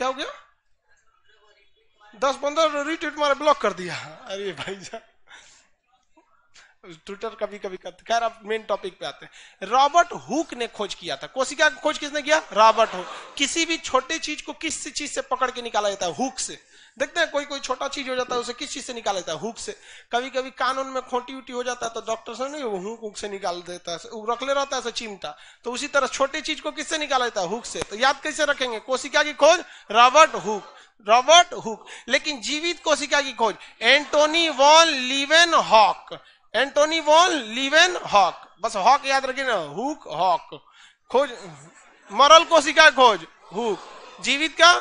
क्या हो गया दस पंद्रह रिट्वीट मारे ब्लॉक कर दिया अरे भाई साहब ट्विटर कभी कभी करते खैर आप मेन टॉपिक पे आते हैं रॉबर्ट हुक ने खोज किया था कोशिका की खोज किसने किया रॉबर्ट हुक किसी भी छोटे चीज को किस चीज से पकड़ के निकाला जाता है हुक से देखते हैं कोई कोई छोटा चीज हो जाता है उसे किस चीज से निकाल लेता है हुक से कभी कभी कानून में खोटी उटी हो जाता है तो डॉक्टर से नहीं वो हुक हुक से निकाल देता है रख ले रहता है चिमटा तो उसी तरह छोटी चीज को किससे निकाल लेता है हुक से तो याद कैसे रखेंगे कोशिका की खोज रॉबर्ट हुक रॉबर्ट हुक लेकिन जीवित कोशिका की खोज Antonie van Leeuwenhoek Antonie van Leeuwenhoek बस हॉक याद रखिए ना हुक हॉक खोज मरल कोशिका खोज हुक जीवित का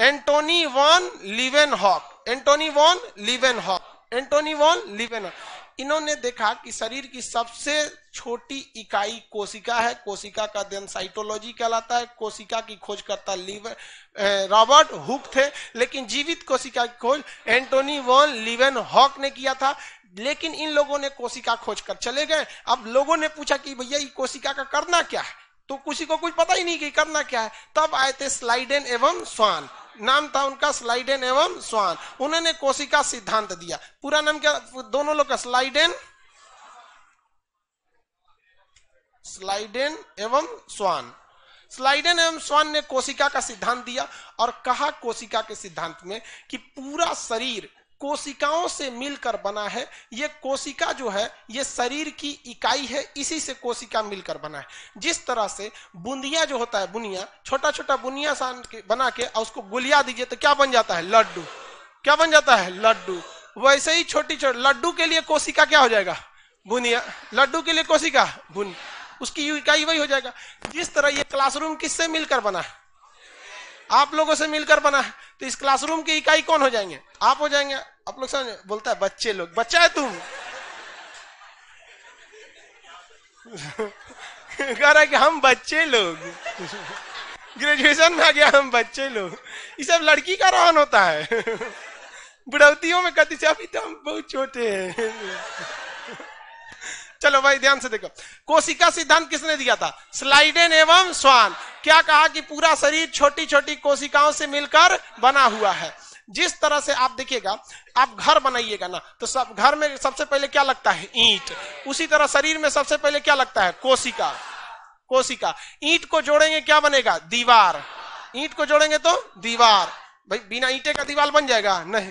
Antonie van Leeuwenhoek Antonie van Leeuwenhoek Antonie van Leeuwenhoek इन्होंने देखा कि शरीर की सबसे छोटी इकाई कोशिका है कोशिका का अध्ययन साइटोलॉजी कहलाता है कोशिका की खोज करता रॉबर्ट हुक थे लेकिन जीवित कोशिका की खोज एंटोनी वॉन लिवेन हॉक ने किया था लेकिन इन लोगों ने कोशिका खोज कर चले गए अब लोगों ने पूछा कि भैया ये कोशिका का करना क्या है तो किसी को कुछ पता ही नहीं कि करना क्या है तब आए थे स्लाइडेन एवं स्वान नाम था उनका स्लाइडेन एवं स्वान उन्होंने कोशिका सिद्धांत दिया पूरा नाम क्या दोनों लोग का स्लाइडेन स्लाइडेन एवं स्वान स्लाइडेन एवं स्वान ने कोशिका का सिद्धांत दिया और कहा कोशिका के सिद्धांत में कि पूरा शरीर कोशिकाओं से मिलकर बना है ये कोशिका जो है ये शरीर की इकाई है इसी से कोशिका मिलकर बना है जिस तरह से बुंदिया जो होता है बुनिया छोटा छोटा बुनिया सान के बना के और उसको गुलिया दीजिए तो क्या बन जाता है लड्डू क्या बन जाता है लड्डू वैसे ही छोटी छोटी लड्डू के लिए कोशिका क्या हो जाएगा बुनिया लड्डू के लिए कोशिका बुन उसकी इकाई वही हो जाएगा जिस तरह ये क्लासरूम किससे मिलकर बना है आप लोगों से मिलकर बना है तो इस क्लासरूम की इकाई कौन हो जाएंगे आप हो जाएंगे आप लोग समझ बोलता है बच्चे लोग बच्चा है तुम कह रहा है कि हम बच्चे लोग ग्रेजुएशन में आ गया हम बच्चे लोग ये सब लड़की का रोहन होता है बुढ़ौतियों में कहती से अभी तो हम बहुत छोटे हैं चलो भाई ध्यान से देखो कोशिका सिद्धांत किसने दिया था स्लाइडेन एवं स्वान क्या कहा कि पूरा शरीर छोटी छोटी कोशिकाओं से मिलकर बना हुआ है जिस तरह से आप देखिएगा आप घर बनाइएगा ना तो सब घर में सबसे पहले क्या लगता है ईट उसी तरह शरीर में सबसे पहले क्या लगता है कोशिका कोशिका ईट को जोड़ेंगे क्या बनेगा दीवार ईट को जोड़ेंगे तो दीवार भाई बिना ईटे का दीवार बन जाएगा नहीं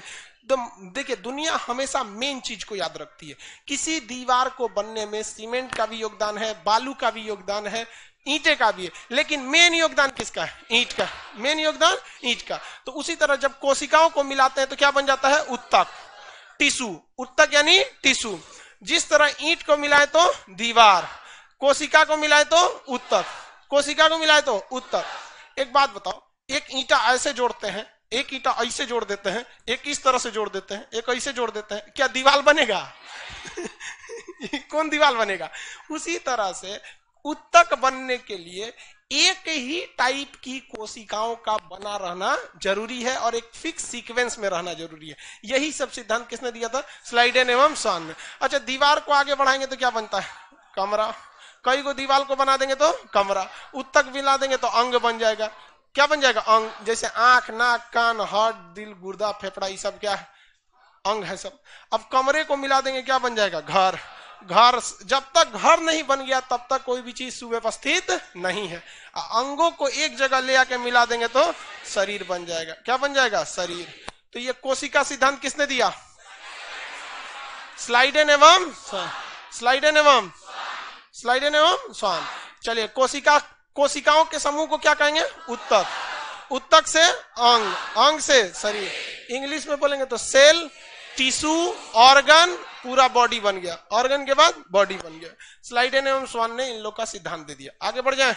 तो देखिए दुनिया हमेशा मेन चीज को याद रखती है किसी दीवार को बनने में सीमेंट का भी योगदान है बालू का भी योगदान है ईटे का भी है लेकिन मेन योगदान किसका है ईंट का मेन योगदान ईट का तो उसी तरह जब कोशिकाओं को मिलाते हैं तो क्या बन जाता है उत्तक टिशु उत्तक यानी टिशु जिस तरह ईट को मिलाए तो दीवार कोशिका को मिलाए तो उत्तक कोशिका को मिलाए तो उत्तक एक बात बताओ एक ईटा ऐसे जोड़ते हैं एक ईटा ऐसे जोड़ देते हैं एक इस तरह से जोड़ देते हैं एक ऐसे जोड़ देते हैं क्या दीवाल बनेगा कौन दीवाल बनेगा उसी तरह से उत्तक बनने के लिए एक ही टाइप की कोशिकाओं का बना रहना जरूरी है और एक फिक्स सीक्वेंस में रहना जरूरी है यही सब सिद्धांत किसने दिया था स्लाइडेन एवं सन अच्छा दीवार को आगे बढ़ाएंगे तो क्या बनता है कमरा कई को दीवार को बना देंगे तो कमरा उत्तक मिला देंगे तो अंग बन जाएगा क्या बन जाएगा अंग जैसे आंख नाक कान हार्ट दिल गुर्दा फेफड़ा ये सब क्या है अंग है सब अब कमरे को मिला देंगे क्या बन जाएगा घर घर जब तक घर नहीं बन गया तब तक कोई भी चीज सुव्यवस्थित नहीं है अंगों को एक जगह ले आके मिला देंगे तो शरीर बन जाएगा क्या बन जाएगा शरीर तो ये कोशिका सिद्धांत किसने दिया स्लाइडेन एवं स्लाइडेन एवं स्लाइडेन एवं स्वान चलिए कोशिका कोशिकाओं के समूह को क्या कहेंगे उत्तक उत्तक से अंग अंग से शरीर इंग्लिश में बोलेंगे तो सेल टिश्यू ऑर्गन पूरा बॉडी बन गया ऑर्गन के बाद बॉडी बन गया स्लाइडेन एवं स्वान ने इन लोग का सिद्धांत दे दिया आगे बढ़ जाए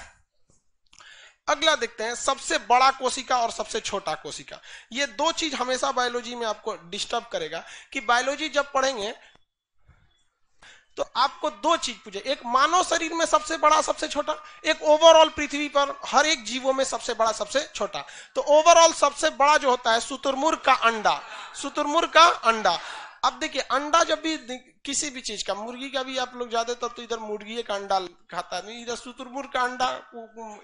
अगला देखते हैं सबसे बड़ा कोशिका और सबसे छोटा कोशिका ये दो चीज हमेशा बायोलॉजी में आपको डिस्टर्ब करेगा कि बायोलॉजी जब पढ़ेंगे तो आपको दो चीज पूछे एक मानव शरीर में सबसे बड़ा सबसे छोटा एक ओवरऑल पृथ्वी पर हर एक जीवों में सबसे बड़ा सबसे छोटा तो ओवरऑल सबसे बड़ा जो होता है सुतुरमुर्ग का अंडा सुतुरमुर्ग का अंडा अब देखिए अंडा जब भी किसी भी चीज का मुर्गी का भी आप लोग ज्यादातर तो इधर मुर्गी का अंडा खाता है इधर सुतुरमुर्ग का अंडा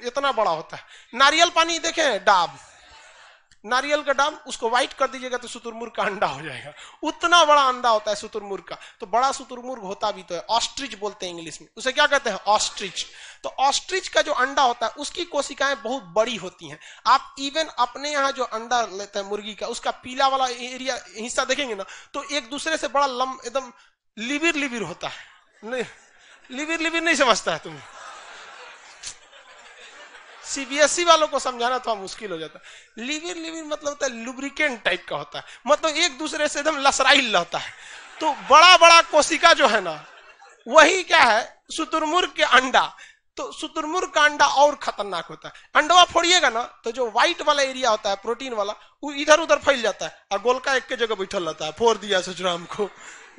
इतना बड़ा होता है नारियल पानी देखे डाब नारियल का डाल उसको व्हाइट कर दीजिएगा तो सुतुरमुर्ग का अंडा हो जाएगा उतना बड़ा अंडा होता है सुतुरमुर्ग का तो बड़ा सुतुरमुर्ग होता भी तो है ऑस्ट्रिच बोलते हैं इंग्लिश में उसे क्या कहते हैं ऑस्ट्रिच तो ऑस्ट्रिच का जो अंडा होता है उसकी कोशिकाएं बहुत बड़ी होती हैं आप इवन अपने यहाँ जो अंडा लेते हैं मुर्गी का उसका पीला वाला एरिया हिस्सा देखेंगे ना तो एक दूसरे से बड़ा लम एकदम लिविर लिविर होता है लिविर लिविर नहीं समझता है तुम्हें सीबीएसई e वालों को समझाना थोड़ा मुश्किल हो जाता है लिविर लिविर मतलब होता है लुब्रिकेंट टाइप का होता है मतलब एक दूसरे से एकदम लसराइल रहता है तो बड़ा बड़ा कोशिका जो है ना वही क्या है शुतुरमुर्ग के अंडा तो शुतुरमुर्ग का अंडा और खतरनाक होता है अंडवा फोड़िएगा ना तो जो व्हाइट वाला एरिया होता है प्रोटीन वाला वो इधर उधर फैल जाता है और गोलका एक के जगह बैठल रहता है फोड़ दिया सचराम को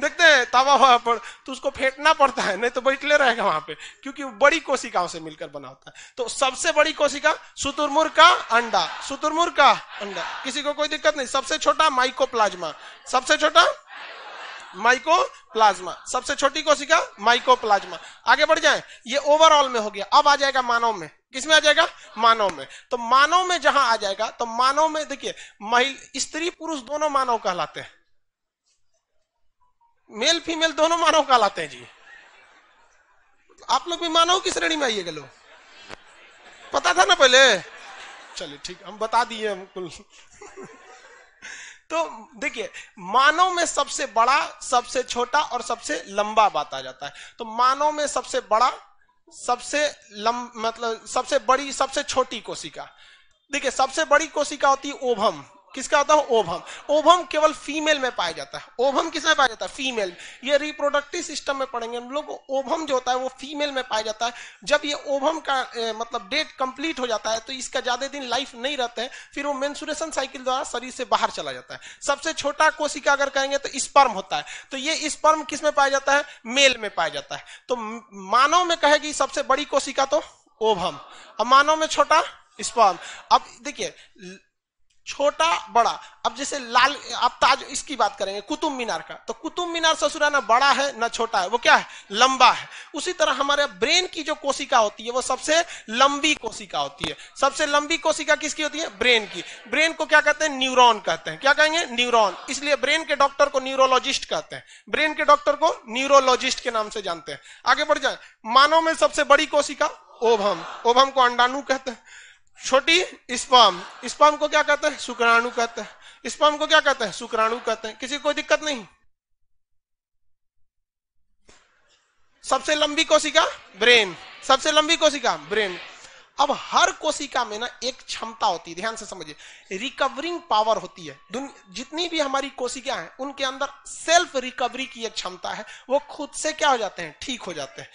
देखते हैं तवा हुआ पर तो उसको फेंकना पड़ता है नहीं तो बैठले रहेगा वहां पे क्योंकि बड़ी कोशिकाओं से मिलकर बना होता है तो सबसे बड़ी कोशिका सुतुरमुर का अंडा सुतुरमुर का अंडा किसी को कोई दिक्कत नहीं सबसे छोटा प्लाज्मा सबसे छोटा माइको प्लाज्मा सबसे छोटी कोशिका माइको प्लाज्मा आगे बढ़ जाए ये ओवरऑल में हो गया अब आ जाएगा मानव में किसमें आ जाएगा मानव में तो मानव में जहां आ जाएगा तो मानव में देखिए महिला स्त्री पुरुष दोनों मानव कहलाते हैं मेल फीमेल दोनों मानव कहलाते हैं जी आप लोग भी मानव की श्रेणी में आइएगा लोग पता था ना पहले चलिए ठीक हम बता दिए हम कुल तो देखिए मानव में सबसे बड़ा सबसे छोटा और सबसे लंबा बात आ जाता है तो मानव में सबसे बड़ा सबसे लंब मतलब सबसे बड़ी सबसे छोटी कोशिका देखिए सबसे बड़ी कोशिका होती है ओभम किसका आता है ओभम ओभम केवल फीमेल में पाया जाता है ओभम किस में पाया जाता है फीमेल ये रिप्रोडक्टिव सिस्टम में पढ़ेंगे हम लोग ओभम जो होता है वो फीमेल में पाया जाता है जब ये ओभम का ए, मतलब डेट कंप्लीट हो जाता है तो इसका ज्यादा दिन लाइफ नहीं रहते हैं फिर वो मेन्सुरेशन साइकिल द्वारा शरीर से बाहर चला जाता है सबसे छोटा कोशिका अगर कहेंगे तो स्पर्म होता है तो ये स्पर्म किस में पाया जाता है मेल में पाया जाता है तो मानव में कहेगी सबसे बड़ी कोशिका तो ओभम अब मानव में छोटा स्पर्म अब देखिए छोटा बड़ा अब जैसे लाल आप ताज तो इसकी बात करेंगे कुतुब मीनार का तो कुतुब मीनार ससुरा ना बड़ा है ना छोटा है वो क्या है लंबा है उसी तरह हमारे ब्रेन की जो कोशिका होती है वो सबसे लंबी कोशिका होती है सबसे लंबी कोशिका किसकी होती है ब्रेन की ब्रेन को क्या कहते हैं न्यूरॉन कहते हैं क्या कहेंगे न्यूरोन इसलिए ब्रेन के डॉक्टर को न्यूरोलॉजिस्ट कहते हैं ब्रेन के डॉक्टर को न्यूरोलॉजिस्ट के नाम से जानते हैं आगे बढ़ जाए मानव में सबसे बड़ी कोशिका ओभम ओभम को अंडाणु कहते हैं छोटी स्पाम स्पाम को क्या कहते हैं शुक्राणु कहते हैं स्पाम को क्या कहते हैं शुक्राणु कहते हैं किसी कोई दिक्कत नहीं सबसे लंबी कोशिका ब्रेन सबसे लंबी कोशिका ब्रेन अब हर कोशिका में ना एक क्षमता होती है ध्यान से समझिए रिकवरिंग पावर होती है जितनी भी हमारी कोशिका हैं उनके अंदर सेल्फ रिकवरी की एक क्षमता है वो खुद से क्या हो जाते हैं ठीक हो जाते हैं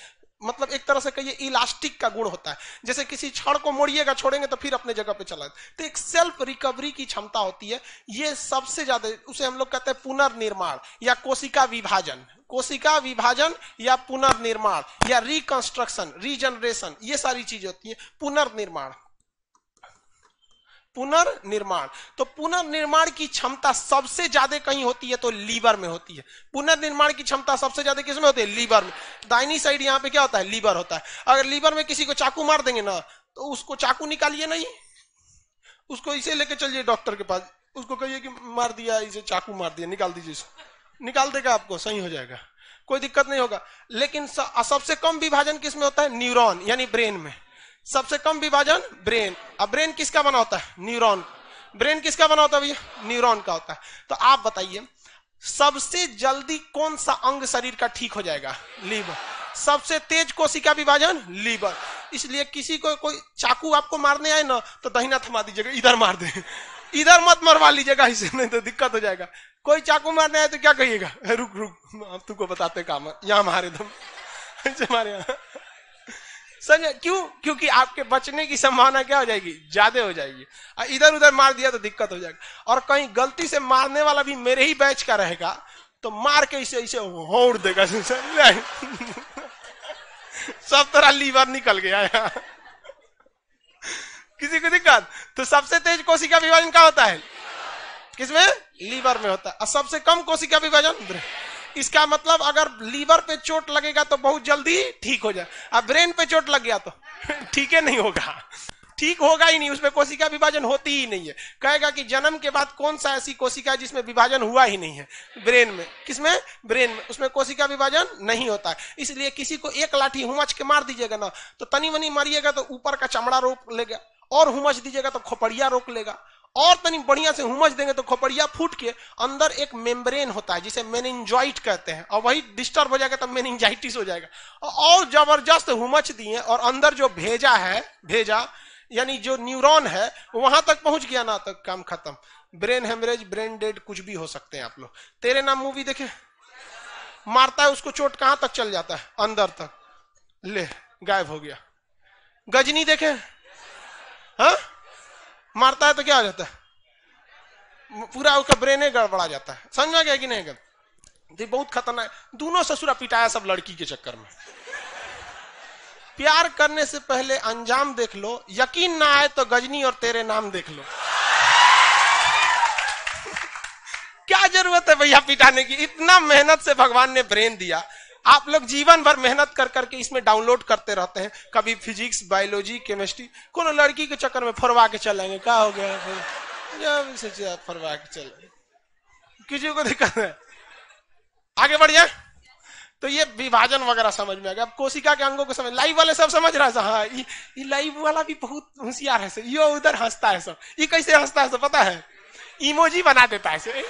मतलब एक तरह से कहिए इलास्टिक का गुण होता है जैसे किसी क्षण को मोड़िएगा छोड़ेंगे तो फिर अपने जगह पे चला तो एक सेल्फ रिकवरी की क्षमता होती है ये सबसे ज्यादा उसे हम लोग कहते हैं पुनर्निर्माण या कोशिका विभाजन कोशिका विभाजन या पुनर्निर्माण या रिकंस्ट्रक्शन रीजनरेशन ये सारी चीजें होती है पुनर्निर्माण पुनर्निर्माण तो पुनर्निर्माण की क्षमता सबसे ज्यादा कहीं होती है तो लीवर में होती है पुनर्निर्माण की क्षमता सबसे ज्यादा किसमें होती है लीवर में दाइनी साइड यहाँ पे क्या होता है लीवर होता है अगर लीवर में किसी को चाकू मार देंगे ना तो उसको चाकू निकालिए नहीं उसको इसे लेके चलिए डॉक्टर के पास उसको कहिए कि मार दिया इसे चाकू मार दिया निकाल दीजिए इसको निकाल देगा आपको सही हो जाएगा कोई दिक्कत नहीं होगा लेकिन सबसे कम विभाजन किसमें होता है न्यूरॉन यानी ब्रेन में सबसे कम विभाजन ब्रेन अब ब्रेन किसका बना होता है न्यूरॉन ब्रेन किसका बना होता है भैया न्यूरॉन का होता है तो आप बताइए सबसे जल्दी कौन सा अंग शरीर का ठीक हो जाएगा लीवर सबसे तेज कोशिका विभाजन लीवर इसलिए किसी को कोई चाकू आपको मारने आए ना तो दहीना थमा दीजिएगा इधर मार दे इधर मत मरवा लीजिएगा इसे नहीं तो दिक्कत हो जाएगा कोई चाकू मारने आए तो क्या कहिएगा रुक रुक हम तुमको बताते काम यहां मारे तुम हमारे यहां समझे क्यों क्योंकि आपके बचने की संभावना क्या हो जाएगी ज्यादा हो जाएगी इधर उधर मार दिया तो दिक्कत हो जाएगी और कहीं गलती से मारने वाला भी मेरे ही बैच का रहेगा तो मार के इसे इसे होड़ देगा सब तरह लीवर निकल गया यार किसी को दिक्कत तो सबसे तेज कोशिका विभाजन क्या होता है किसमें लीवर में होता है और सबसे कम कोशिका विभाजन इसका मतलब अगर लीवर पे चोट लगेगा तो बहुत जल्दी ठीक हो जाए अब ब्रेन पे चोट लग गया तो ठीक है नहीं होगा ठीक होगा ही नहीं उसमें कोशिका विभाजन होती ही नहीं है कहेगा कि जन्म के बाद कौन सा ऐसी कोशिका जिसमें विभाजन हुआ ही नहीं है ब्रेन में किसमें ब्रेन में उसमें कोशिका विभाजन नहीं होता है इसलिए किसी को एक लाठी हुमच के मार दीजिएगा ना तो तनी वनी मारिएगा तो ऊपर का चमड़ा रोक लेगा और हुमच दीजिएगा तो खोपड़िया रोक लेगा और तनी बढ़िया से हुमज देंगे तो खोपड़िया फूट के अंदर एक मेम्ब्रेन होता है जिसे मेनिंजाइट कहते हैं और वही डिस्टर्ब हो जाएगा तब तो मेनिंजाइटिस हो जाएगा और जबरदस्त हुमच दिए और अंदर जो भेजा है भेजा यानी जो न्यूरॉन है वहां तक पहुंच गया ना तक तो काम खत्म ब्रेन हेमरेज ब्रेन डेड कुछ भी हो सकते हैं आप लोग तेरे नाम मूवी देखे मारता है उसको चोट कहां तक चल जाता है अंदर तक ले गायब हो गया गजनी देखे हा? मारता है तो क्या हो जाता है पूरा उसका ब्रेन ही गड़बड़ा जाता है समझा गया कि नहीं गया तो बहुत खतरनाक दोनों ससुरा पिटाया सब लड़की के चक्कर में प्यार करने से पहले अंजाम देख लो यकीन ना आए तो गजनी और तेरे नाम देख लो क्या जरूरत है भैया पिटाने की इतना मेहनत से भगवान ने ब्रेन दिया आप लोग जीवन भर मेहनत कर करके इसमें डाउनलोड करते रहते हैं कभी फिजिक्स बायोलॉजी केमिस्ट्री कोनो लड़की के चक्कर में फरवा के चलेंगे क्या हो गया फिर फरवा के चले किसी को दिक्कत है आगे बढ़िए तो ये विभाजन वगैरह समझ में आ गया अब कोशिका के अंगों को समझ लाइव वाले सब समझ रहे हाँ ये लाइव वाला भी बहुत होशियार है सर यो उधर हंसता है सब ये कैसे हंसता है सर पता है इमोजी बना देता है सर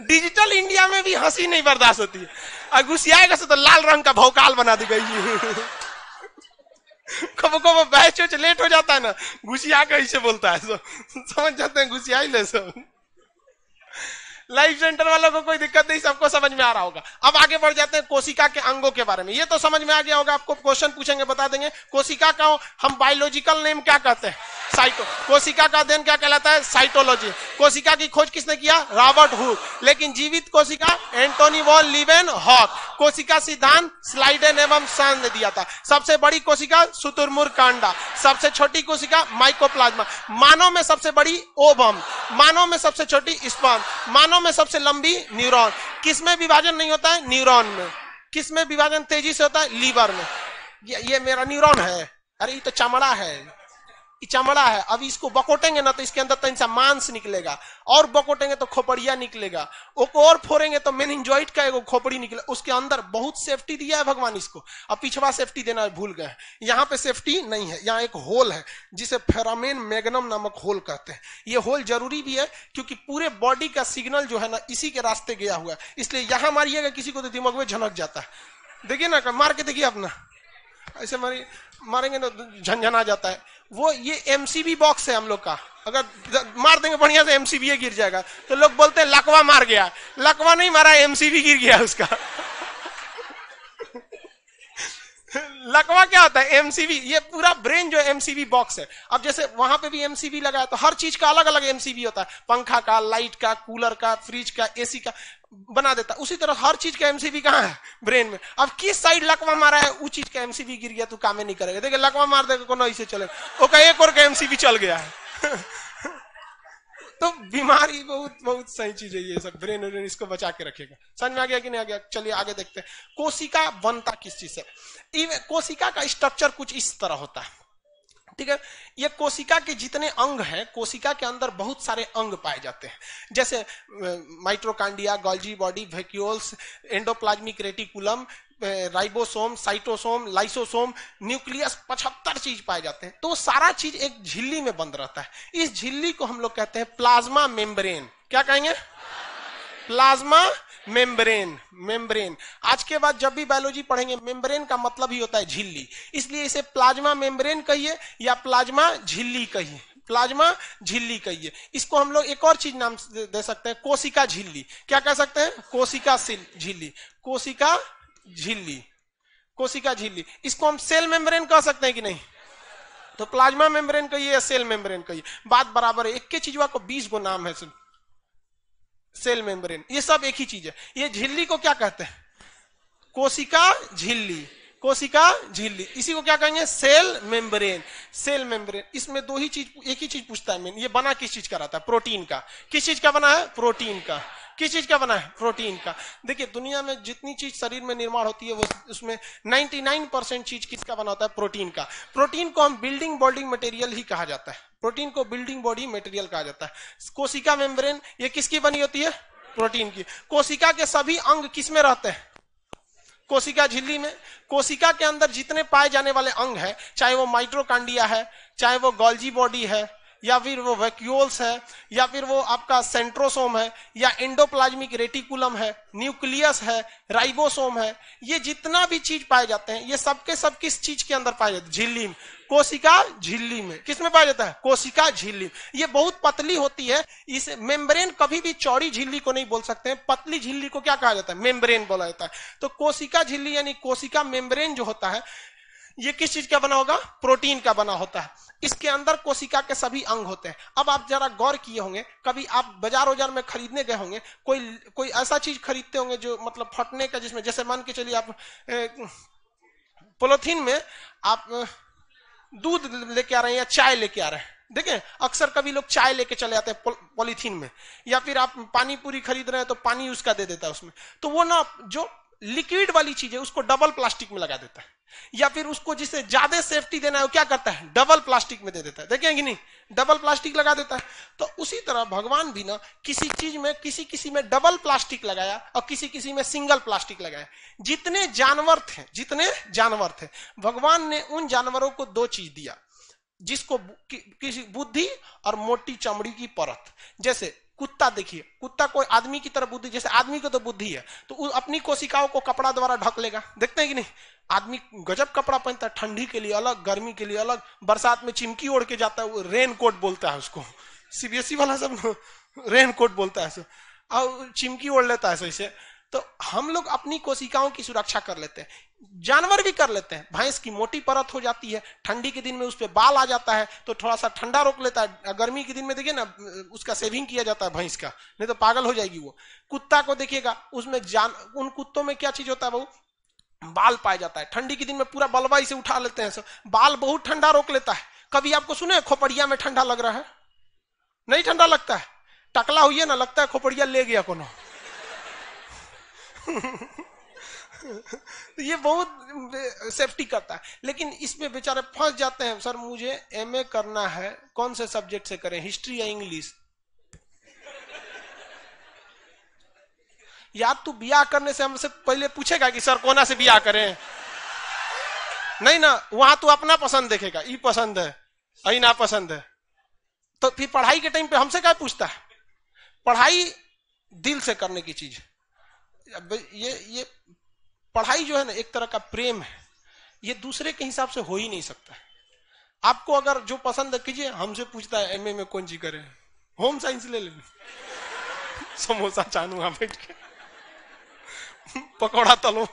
डिजिटल इंडिया में भी हंसी नहीं बर्दाश्त होती है और घुसियाएगा तो लाल रंग का भौकाल बना दी गई कबो कबो बैच लेट हो जाता है ना घुसिया से बोलता है सब समझ जाते हैं घुसिया ही ले सब लाइफ सेंटर वालों को कोई दिक्कत नहीं सबको समझ में आ रहा होगा अब आगे बढ़ जाते हैं कोशिका के अंगों के बारे में ये तो समझ में आ गया होगा आपको क्वेश्चन पूछेंगे बता देंगे कोशिका का हम बायोलॉजिकल नेम क्या कहते हैं साइटो कोशिका का अध्ययन क्या कहलाता है साइटोलॉजी कोशिका की खोज किसने किया रॉबर्ट हु लेकिन जीवित कोशिका एंटोनी वॉल लिवेन हॉक कोशिका सिद्धांत स्लाइडन एवं सन ने दिया था सबसे बड़ी कोशिका सुतुरमुर कांडा सबसे छोटी कोशिका माइकोप्लाज्मा मानव में सबसे बड़ी ओबम मानव में सबसे छोटी स्पॉन मानव में सबसे लंबी न्यूरॉन किसमें विभाजन नहीं होता है न्यूरॉन में किसमें विभाजन तेजी से होता है लीवर में ये, ये मेरा न्यूरॉन है अरे ये तो चमड़ा है चमड़ा है अब इसको बकोटेंगे ना तो इसके अंदर तन तो सा मांस निकलेगा और बकोटेंगे तो खोपड़िया निकलेगा और फोरेंगे तो मेन इंजॉइट का एगो खोपड़ी निकले उसके अंदर बहुत सेफ्टी दिया है भगवान इसको अब पिछवा सेफ्टी देना भूल गए यहाँ पे सेफ्टी नहीं है यहाँ एक होल है जिसे फेरामेन मैग्नम नामक होल कहते हैं ये होल जरूरी भी है क्योंकि पूरे बॉडी का सिग्नल जो है ना इसी के रास्ते गया हुआ है इसलिए यहां मारिएगा किसी को तो दिमाग में झनक जाता है देखिए ना मार के देखिए अपना ऐसे मारिए मारेंगे ना झंझना जाता है वो ये एमसीबी बॉक्स है हम लोग का अगर मार देंगे बढ़िया से एमसीबी गिर जाएगा तो लोग बोलते हैं लकवा मार गया लकवा नहीं मारा एमसीबी गिर गया उसका लकवा क्या होता है एमसीबी ये पूरा ब्रेन जो एमसीबी बॉक्स है अब जैसे वहां पे भी एमसीबी लगा है तो हर चीज का अलग अलग एमसीबी होता है पंखा का लाइट का कूलर का फ्रिज का एसी का बना देता उसी तरह हर चीज का एमसीबी कहाँ है ब्रेन में अब किस साइड लकवा मारा है उस चीज का एमसीबी गिर गया तू कामे नहीं करेगा देखिए लकवा मार देगा को ऐसे चले ओका एक और का एमसीबी चल गया है तो बीमारी बहुत बहुत सही चीज है ये सब ब्रेन इसको बचा के रखेगा समझ में आ गया कि नहीं आ गया चलिए आगे देखते हैं कोशिका बनता किस चीज से कोशिका का स्ट्रक्चर कुछ इस तरह होता है ठीक है ये कोशिका के जितने अंग हैं कोशिका के अंदर बहुत सारे अंग पाए जाते हैं जैसे mitochondria Golgi body vacuoles endoplasmic reticulum ribosome cytosome lysosome nucleus पचहत्तर चीज पाए जाते हैं तो सारा चीज एक झिल्ली में बंद रहता है इस झिल्ली को हम लोग कहते हैं प्लाज्मा मेम्ब्रेन क्या कहेंगे प्लाज्मा मेम्ब्रेन मेम्ब्रेन आज के बाद जब भी बायोलॉजी पढ़ेंगे मेम्ब्रेन का मतलब ही होता है झिल्ली इसलिए इसे प्लाज्मा मेम्ब्रेन कहिए या प्लाज्मा झिल्ली कहिए प्लाज्मा झिल्ली कहिए इसको हम लोग एक और चीज नाम दे सकते हैं कोशिका झिल्ली क्या कह सकते हैं कोशिका झिल्ली कोशिका झिल्ली कोशिका झिल्ली इसको हम सेल मेम्ब्रेन कह सकते हैं कि नहीं तो प्लाज्मा मेम्ब्रेन कहिए या सेल मेम्ब्रेन कहिए बात बराबर है एक के चीजवा को बीस गो नाम है सिर्फ सेल मेम्ब्रेन ये सब एक ही चीज है ये झिल्ली को क्या कहते हैं कोशिका झिल्ली कोशिका झिल्ली इसी को क्या कहेंगे सेल मेम्ब्रेन सेल मेम्ब्रेन इसमें दो ही चीज एक ही चीज पूछता है ये बना किस चीज का रहता है प्रोटीन का किस चीज का बना है प्रोटीन का किस चीज का बना है प्रोटीन का देखिए दुनिया में जितनी चीज शरीर में निर्माण होती है वो उसमें 99 परसेंट चीज किसका बना होता है प्रोटीन का प्रोटीन को हम बिल्डिंग बॉल्डिंग मटेरियल ही कहा जाता है प्रोटीन को बिल्डिंग बॉडी मटेरियल कहा जाता है कोशिका मेम्ब्रेन ये किसकी बनी होती है प्रोटीन की कोशिका के सभी अंग किस में रहते हैं कोशिका झिल्ली में कोशिका के अंदर जितने पाए जाने वाले अंग है चाहे वो माइट्रोकांडिया है चाहे वो गोल्जी बॉडी है या फिर वो वैक्यूल्स है या फिर वो आपका सेंट्रोसोम है या इंडोप्लाज्मिक रेटिकुलम है न्यूक्लियस है राइबोसोम है ये जितना भी चीज पाए जाते हैं ये सबके सब किस चीज के अंदर पाए जाते हैं झिल्ली में कोशिका झिल्ली में किसमें पाया जाता है कोशिका झिल्ली ये बहुत पतली होती है इस मेम्ब्रेन कभी भी चौड़ी झिल्ली को नहीं बोल सकते हैं पतली झिल्ली को क्या कहा जाता है मेम्ब्रेन बोला जाता है तो कोशिका झिल्ली यानी कोशिका मेम्ब्रेन जो होता है ये किस चीज का बना होगा प्रोटीन का बना होता है इसके अंदर कोशिका के सभी अंग होते हैं अब आप जरा गौर किए होंगे कभी आप बाजार वजार में खरीदने गए होंगे कोई कोई ऐसा चीज खरीदते होंगे जो मतलब फटने का जिसमें जैसे मान के चलिए आप पोलोथीन में आप दूध लेके आ रहे हैं या चाय लेके आ रहे हैं देखे अक्सर कभी लोग चाय लेके चले जाते हैं पॉलीथीन में या फिर आप पानी पूरी खरीद रहे हैं तो पानी उसका दे देता है उसमें तो वो ना जो लिक्विड वाली चीज है उसको डबल प्लास्टिक में लगा देता है या फिर उसको जिसे ज्यादा सेफ्टी देना है वो क्या करता है डबल प्लास्टिक में दे देता है देखेंगे नहीं डबल प्लास्टिक लगा देता है तो उसी तरह भगवान भी ना किसी चीज में किसी किसी में डबल प्लास्टिक लगाया और किसी किसी में सिंगल प्लास्टिक लगाया जितने जानवर थे जितने जानवर थे भगवान ने उन जानवरों को दो चीज दिया जिसको किसी बुद्धि और मोटी चमड़ी की परत जैसे कुत्ता देखिए कुत्ता कोई आदमी की तरह बुद्धि जैसे आदमी को तो बुद्धि है तो अपनी कोशिकाओं को कपड़ा द्वारा ढक लेगा देखते हैं कि नहीं आदमी गजब कपड़ा पहनता है ठंडी के लिए अलग गर्मी के लिए अलग बरसात में चिमकी ओढ़ के जाता है वो रेन कोट बोलता है उसको सीबीएसई e वाला सब रेन कोट बोलता है और चिमकी ओढ़ लेता है ऐसे तो हम लोग अपनी कोशिकाओं की सुरक्षा कर लेते हैं जानवर भी कर लेते हैं भैंस की मोटी परत हो जाती है ठंडी के दिन में उस पर बाल आ जाता है तो थोड़ा सा ठंडा रोक लेता है गर्मी के दिन में देखिए ना उसका सेविंग किया जाता है भैंस का नहीं तो पागल हो जाएगी वो कुत्ता को देखिएगा उसमें जान उन कुत्तों में क्या चीज होता है बहू बाल पाया जाता है ठंडी के दिन में पूरा बलवा इसे उठा लेते हैं सब बाल बहुत ठंडा रोक लेता है कभी आपको सुने खोपड़िया में ठंडा लग रहा है नहीं ठंडा लगता है टकला हुई है ना लगता है खोपड़िया ले गया को तो ये बहुत सेफ्टी करता है लेकिन इसमें बेचारे फंस जाते हैं सर मुझे एम करना है कौन से सब्जेक्ट से करें हिस्ट्री या इंग्लिश या तू बिया करने से हमसे पहले पूछेगा कि सर कोना से बिया करें नहीं ना वहां तू अपना पसंद देखेगा ये पसंद है आई ना पसंद है तो फिर पढ़ाई के टाइम पे हमसे क्या पूछता है पढ़ाई दिल से करने की चीज ये ये पढ़ाई जो है ना एक तरह का प्रेम है ये दूसरे के हिसाब से हो ही नहीं सकता है आपको अगर जो पसंद कीजिए हमसे पूछता है एमए में कौन जी करे होम साइंस ले लेंगे समोसा चानूंगा बैठ के पकौड़ा तलो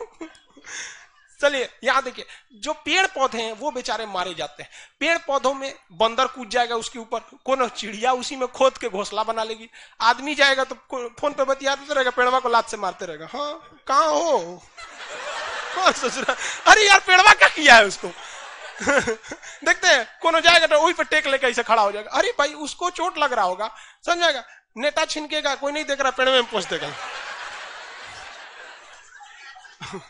चलिए यहां देखिए जो पेड़ पौधे हैं वो बेचारे मारे जाते हैं पेड़ पौधों में बंदर कूद जाएगा उसके ऊपर कौन चिड़िया उसी में खोद के घोसला बना लेगी आदमी जाएगा तो फोन पे बतियाते तो रहेगा पेड़वा को लात से मारते रहेगा हाँ कहाँ हो अरे यार पेड़वा क्या किया है उसको देखते हैं कौन जाएगा तो वही पे टेक लेके ऐसे खड़ा हो जाएगा अरे भाई उसको चोट लग रहा होगा समझाएगा नेता छिनकेगा कोई नहीं देख रहा पेड़ में पहुंच देगा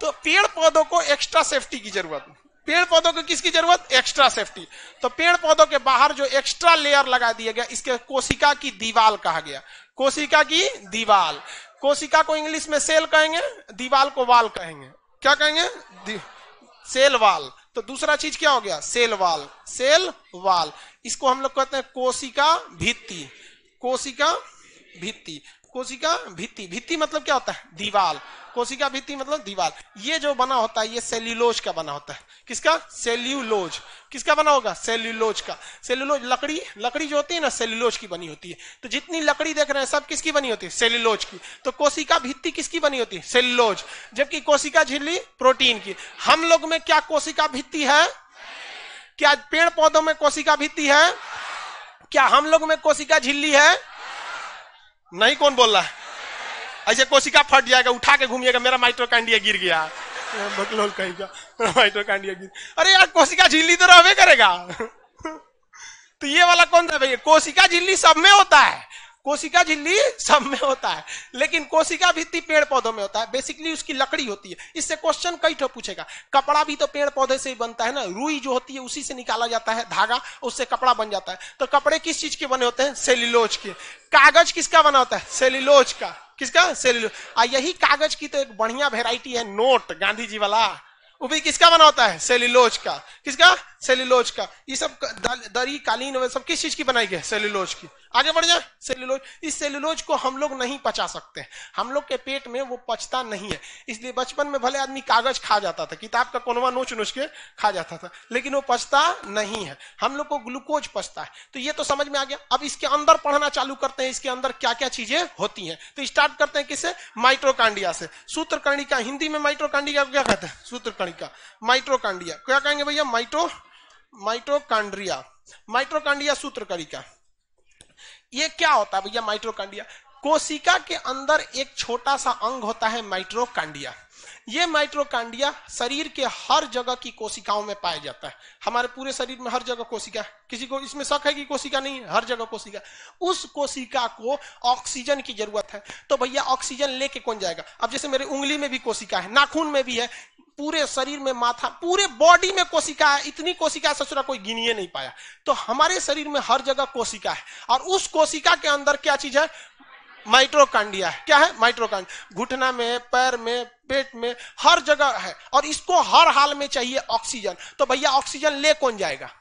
तो पेड़ पौधों को एक्स्ट्रा सेफ्टी की जरूरत पेड़ पौधों को किसकी जरूरत एक्स्ट्रा सेफ्टी तो पेड़ पौधों के बाहर जो एक्स्ट्रा लेयर लगा दिया गया इसके कोशिका की दीवाल कहा गया कोशिका की दीवाल कोशिका को इंग्लिश में सेल कहेंगे दीवाल को वाल कहेंगे क्या कहेंगे सेल वाल तो दूसरा चीज क्या हो गया सेल वाल सेल वाल इसको हम लोग कहते हैं कोशिका भित्ति कोशिका भित्ति कोशिका भित्ति भित्ति मतलब क्या होता है दीवाल कोशिका भित्ति मतलब दीवार ये जो बना होता है ये सेल्यूलोज का बना होता है किसका सेल्यूलोज किसका बना होगा सेल्यूलोज का सेल्यूलोज लकड़ी लकड़ी जो होती है ना सेल्यूलोज की बनी होती है तो जितनी लकड़ी देख रहे हैं सब किसकी बनी होती है सेल्यूलोज की तो कोशिका भित्ति किसकी बनी होती है सेल्यूलोज जबकि कोशिका झिल्ली प्रोटीन की हम लोग में क्या कोशिका भित्ति है क्या पेड़ पौधों में कोशिका भित्ति है क्या हम लोग में कोशिका झिल्ली है नहीं कौन बोल रहा है ऐसे कोशिका फट जाएगा उठा के घूमिएगा मेरा माइट्रोकांडिया गिर गया बकलोल कहीं माइट्रोकांडिया गिर अरे यार कोशिका झिल्ली तो रहे करेगा तो ये वाला कौन सा भैया कोशिका झिल्ली सब में होता है कोशिका झिल्ली सब में होता है लेकिन कोशिका भित्ति पेड़ पौधों में होता है बेसिकली उसकी लकड़ी होती है इससे क्वेश्चन कई ठो पूछेगा कपड़ा भी तो पेड़ पौधे से ही बनता है ना रुई जो होती है उसी से निकाला जाता है धागा उससे कपड़ा बन जाता है तो कपड़े किस चीज के बने होते हैं सेलिलोज के कागज किसका बना होता है सेलिलोज का किसका सेल्यूलोज यही कागज की तो एक बढ़िया वेराइटी है नोट गांधी जी वाला वो भी किसका बना होता है सेलिलोज का किसका सेलिलोज का ये सब दरी कालीन सब किस चीज की बनाई गई है सेलिलोज की आगे बढ़ जाए सेलिलोज इस सेलिलोज को हम लोग नहीं पचा सकते हम लोग के पेट में वो पचता नहीं है इसलिए बचपन में भले आदमी कागज खा जाता था किताब का कोनवा नोच नोच के खा जाता था लेकिन वो पचता नहीं है हम लोग को ग्लूकोज पचता है तो ये तो समझ में आ गया अब इसके अंदर पढ़ना चालू करते हैं इसके अंदर क्या क्या चीजें होती है तो स्टार्ट करते हैं किससे माइट्रोकांडिया से सूत्रकर्णिका हिंदी में माइट्रोकांडिया को क्या कहते हैं सूत्रकर्णी कोशिकारिका माइट्रोकांडिया क्या कहेंगे भैया माइट्रो माइट्रोकांड्रिया माइट्रोकांडिया सूत्रकारिका ये क्या होता है भैया माइट्रोकांडिया कोशिका के अंदर एक छोटा सा अंग होता है माइट्रोकांडिया ये माइट्रोकांडिया शरीर के हर जगह की कोशिकाओं में पाया जाता है हमारे पूरे शरीर में हर जगह कोशिका किसी को इसमें शक है कि कोशिका नहीं है हर जगह कोशिका उस कोशिका को ऑक्सीजन की जरूरत है तो भैया ऑक्सीजन लेके कौन जाएगा अब जैसे मेरे उंगली में भी कोशिका है नाखून में भी है पूरे शरीर में माथा पूरे बॉडी में कोशिका है इतनी कोशिका ससुरा कोई गिनिए नहीं पाया तो हमारे शरीर में हर जगह कोशिका है और उस कोशिका के अंदर क्या चीज है माइट्रोकांडिया है क्या है माइट्रोकांड घुटना में पैर में पेट में हर जगह है और इसको हर हाल में चाहिए ऑक्सीजन तो भैया ऑक्सीजन ले कौन जाएगा